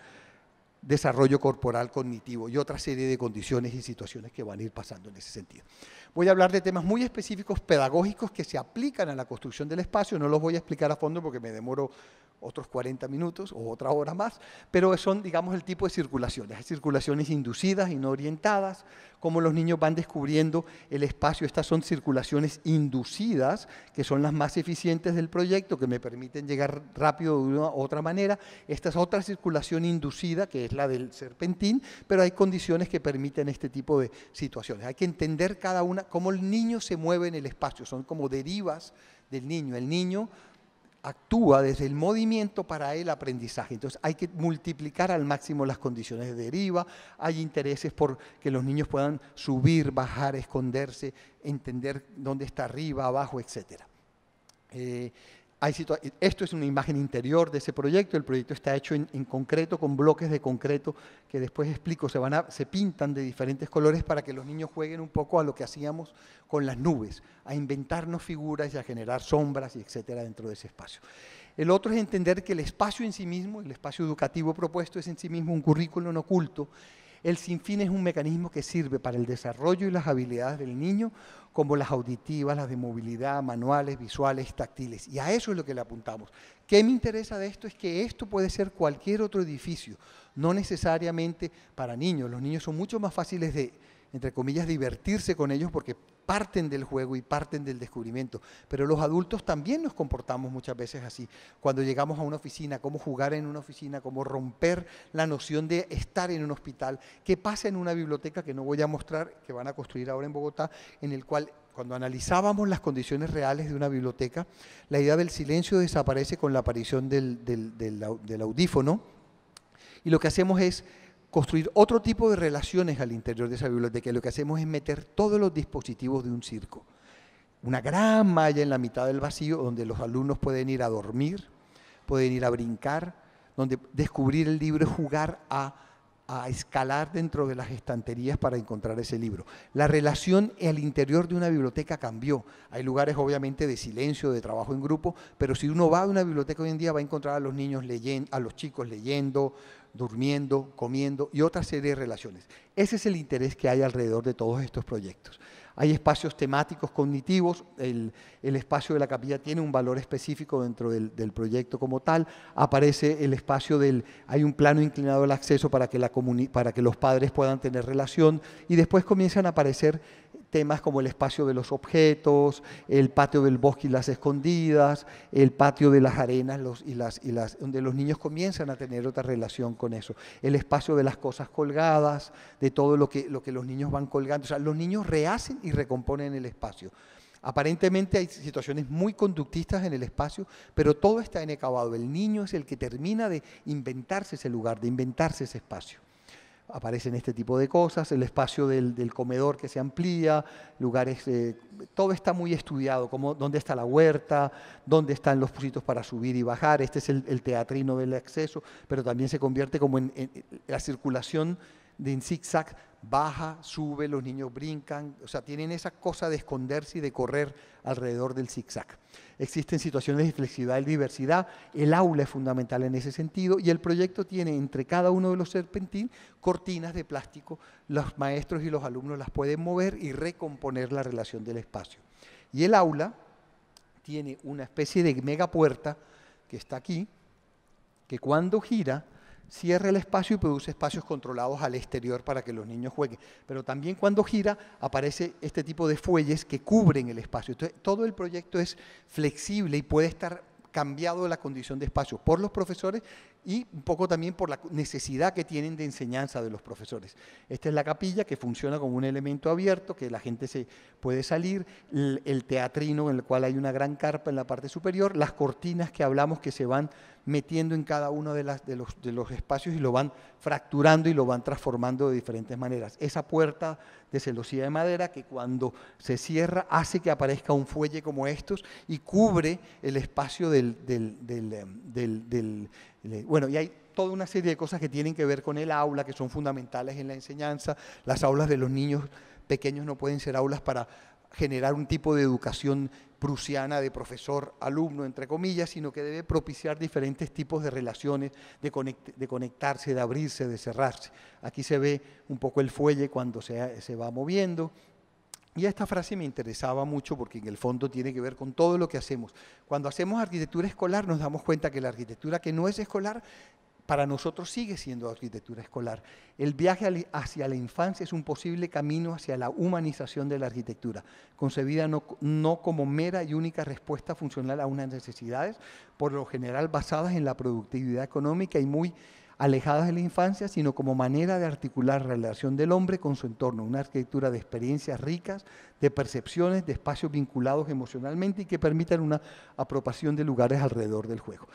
desarrollo corporal cognitivo y otra serie de condiciones y situaciones que van a ir pasando en ese sentido. Voy a hablar de temas muy específicos pedagógicos que se aplican a la construcción del espacio, no los voy a explicar a fondo porque me demoro otros 40 minutos o otra hora más, pero son, digamos, el tipo de circulaciones, circulaciones inducidas y no orientadas, como los niños van descubriendo el espacio, estas son circulaciones inducidas, que son las más eficientes del proyecto, que me permiten llegar rápido de una u otra manera, esta es otra circulación inducida, que la del serpentín, pero hay condiciones que permiten este tipo de situaciones. Hay que entender cada una, cómo el niño se mueve en el espacio, son como derivas del niño. El niño actúa desde el movimiento para el aprendizaje. Entonces hay que multiplicar al máximo las condiciones de deriva, hay intereses por que los niños puedan subir, bajar, esconderse, entender dónde está arriba, abajo, etc esto es una imagen interior de ese proyecto, el proyecto está hecho en, concreto, con bloques de concreto que después explico, se, pintan de diferentes colores para que los niños jueguen un poco a lo que hacíamos con las nubes, a inventarnos figuras y a generar sombras y etcétera dentro de ese espacio. El otro es entender que el espacio en sí mismo, el espacio educativo propuesto es en sí mismo un currículum oculto el sinfín es un mecanismo que sirve para el desarrollo y las habilidades del niño, como las auditivas, las de movilidad, manuales, visuales, táctiles. Y a eso es lo que le apuntamos. ¿Qué me interesa de esto? Es que esto puede ser cualquier otro edificio, no necesariamente para niños. Los niños son mucho más fáciles de, entre comillas, divertirse con ellos porque parten del juego y parten del descubrimiento. Pero los adultos también nos comportamos muchas veces así. Cuando llegamos a una oficina, cómo jugar en una oficina, cómo romper la noción de estar en un hospital, qué pasa en una biblioteca que no voy a mostrar, que van a construir ahora en Bogotá, en el cual cuando analizábamos las condiciones reales de una biblioteca, la idea del silencio desaparece con la aparición del, del audífono y lo que hacemos es construir otro tipo de relaciones al interior de esa biblioteca. lo que hacemos es meter todos los dispositivos de un circo. Una gran malla en la mitad del vacío donde los alumnos pueden ir a dormir, pueden ir a brincar, donde descubrir el libro jugar a a escalar dentro de las estanterías para encontrar ese libro. La relación al interior de una biblioteca cambió. Hay lugares obviamente de silencio, de trabajo en grupo, pero si uno va a una biblioteca hoy en día va a encontrar a los niños leyendo, a los chicos leyendo, durmiendo, comiendo y otra serie de relaciones. Ese es el interés que hay alrededor de todos estos proyectos. Hay espacios temáticos cognitivos, el, espacio de la capilla tiene un valor específico dentro del, proyecto como tal, aparece el espacio del, hay un plano inclinado al acceso para que, la para que los padres puedan tener relación y después comienzan a aparecer temas como el espacio de los objetos, el patio del bosque y las escondidas, el patio de las arenas los, y, las, donde los niños comienzan a tener otra relación con eso, el espacio de las cosas colgadas, de todo lo que, lo que los niños van colgando, o sea, los niños rehacen y recomponen el espacio. Aparentemente hay situaciones muy conductistas en el espacio, pero todo está en El niño es el que termina de inventarse ese lugar, de inventarse ese espacio aparecen este tipo de cosas, el espacio del, comedor que se amplía, lugares, eh, todo está muy estudiado, como dónde está la huerta, dónde están los sitios para subir y bajar, este es el, teatrino del acceso, pero también se convierte como en, la circulación de en zigzag baja, sube, los niños brincan, o sea, tienen esa cosa de esconderse y de correr alrededor del zigzag. Existen situaciones de flexibilidad y diversidad, el aula es fundamental en ese sentido y el proyecto tiene entre cada uno de los serpentines cortinas de plástico, los maestros y los alumnos las pueden mover y recomponer la relación del espacio. Y el aula tiene una especie de puerta que está aquí, que cuando gira, cierra el espacio y produce espacios controlados al exterior para que los niños jueguen. Pero también cuando gira aparece este tipo de fuelles que cubren el espacio. Entonces, todo el proyecto es flexible y puede estar cambiado la condición de espacio por los profesores y un poco también por la necesidad que tienen de enseñanza de los profesores. Esta es la capilla que funciona como un elemento abierto, que la gente se puede salir, el teatrino en el cual hay una gran carpa en la parte superior, las cortinas que hablamos que se van metiendo en cada uno de, las, de, los, espacios y lo van fracturando y lo van transformando de diferentes maneras. Esa puerta de celosía de madera que cuando se cierra hace que aparezca un fuelle como estos y cubre el espacio del, del em, bueno, y hay toda una serie de cosas que tienen que ver con el aula, que son fundamentales en la enseñanza. Las aulas de los niños pequeños no pueden ser aulas para generar un tipo de educación prusiana de profesor-alumno, entre comillas, sino que debe propiciar diferentes tipos de relaciones, de, conectarse, de abrirse, de cerrarse. Aquí se ve un poco el fuelle cuando se, se va moviendo. Y esta frase me interesaba mucho porque en el fondo tiene que ver con todo lo que hacemos. Cuando hacemos arquitectura escolar nos damos cuenta que la arquitectura que no es escolar para nosotros sigue siendo arquitectura escolar. El viaje hacia la infancia es un posible camino hacia la humanización de la arquitectura, concebida no, como mera y única respuesta funcional a unas necesidades, por lo general basadas en la productividad económica y muy alejadas de la infancia, sino como manera de articular la relación del hombre con su entorno, una arquitectura de experiencias ricas, de percepciones, de espacios vinculados emocionalmente y que permitan una apropiación de lugares alrededor del juego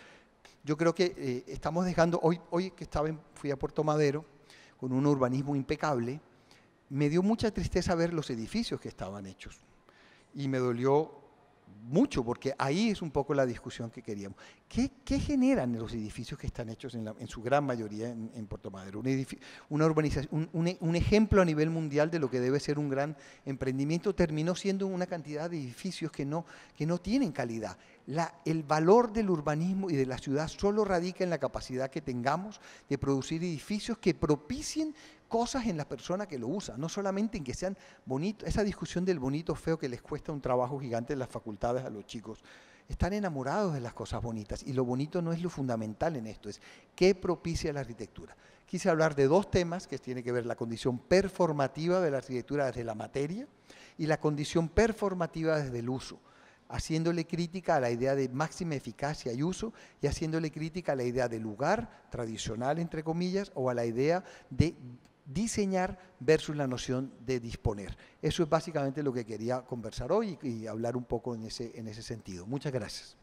yo creo que eh, estamos dejando, hoy, hoy que estaba fui a Puerto Madero con un urbanismo impecable, me dio mucha tristeza ver los edificios que estaban hechos y me dolió mucho, porque ahí es un poco la discusión que queríamos. ¿Qué, generan los edificios que están hechos en, su gran mayoría en, Puerto Madero? Un, una urbanización, un, ejemplo a nivel mundial de lo que debe ser un gran emprendimiento terminó siendo una cantidad de edificios que no, que no tienen calidad. La, el valor del urbanismo y de la ciudad solo radica en la capacidad que tengamos de producir edificios que propicien cosas en la persona que lo usa, no solamente en que sean bonitos, esa discusión del bonito feo que les cuesta un trabajo gigante en las facultades a los chicos. Están enamorados de las cosas bonitas y lo bonito no es lo fundamental en esto, es qué propicia la arquitectura. Quise hablar de dos temas que tienen que ver la condición performativa de la arquitectura desde la materia y la condición performativa desde el uso haciéndole crítica a la idea de máxima eficacia y uso y haciéndole crítica a la idea de lugar tradicional, entre comillas, o a la idea de diseñar versus la noción de disponer. Eso es básicamente lo que quería conversar hoy y, hablar un poco en ese, en ese sentido. Muchas gracias.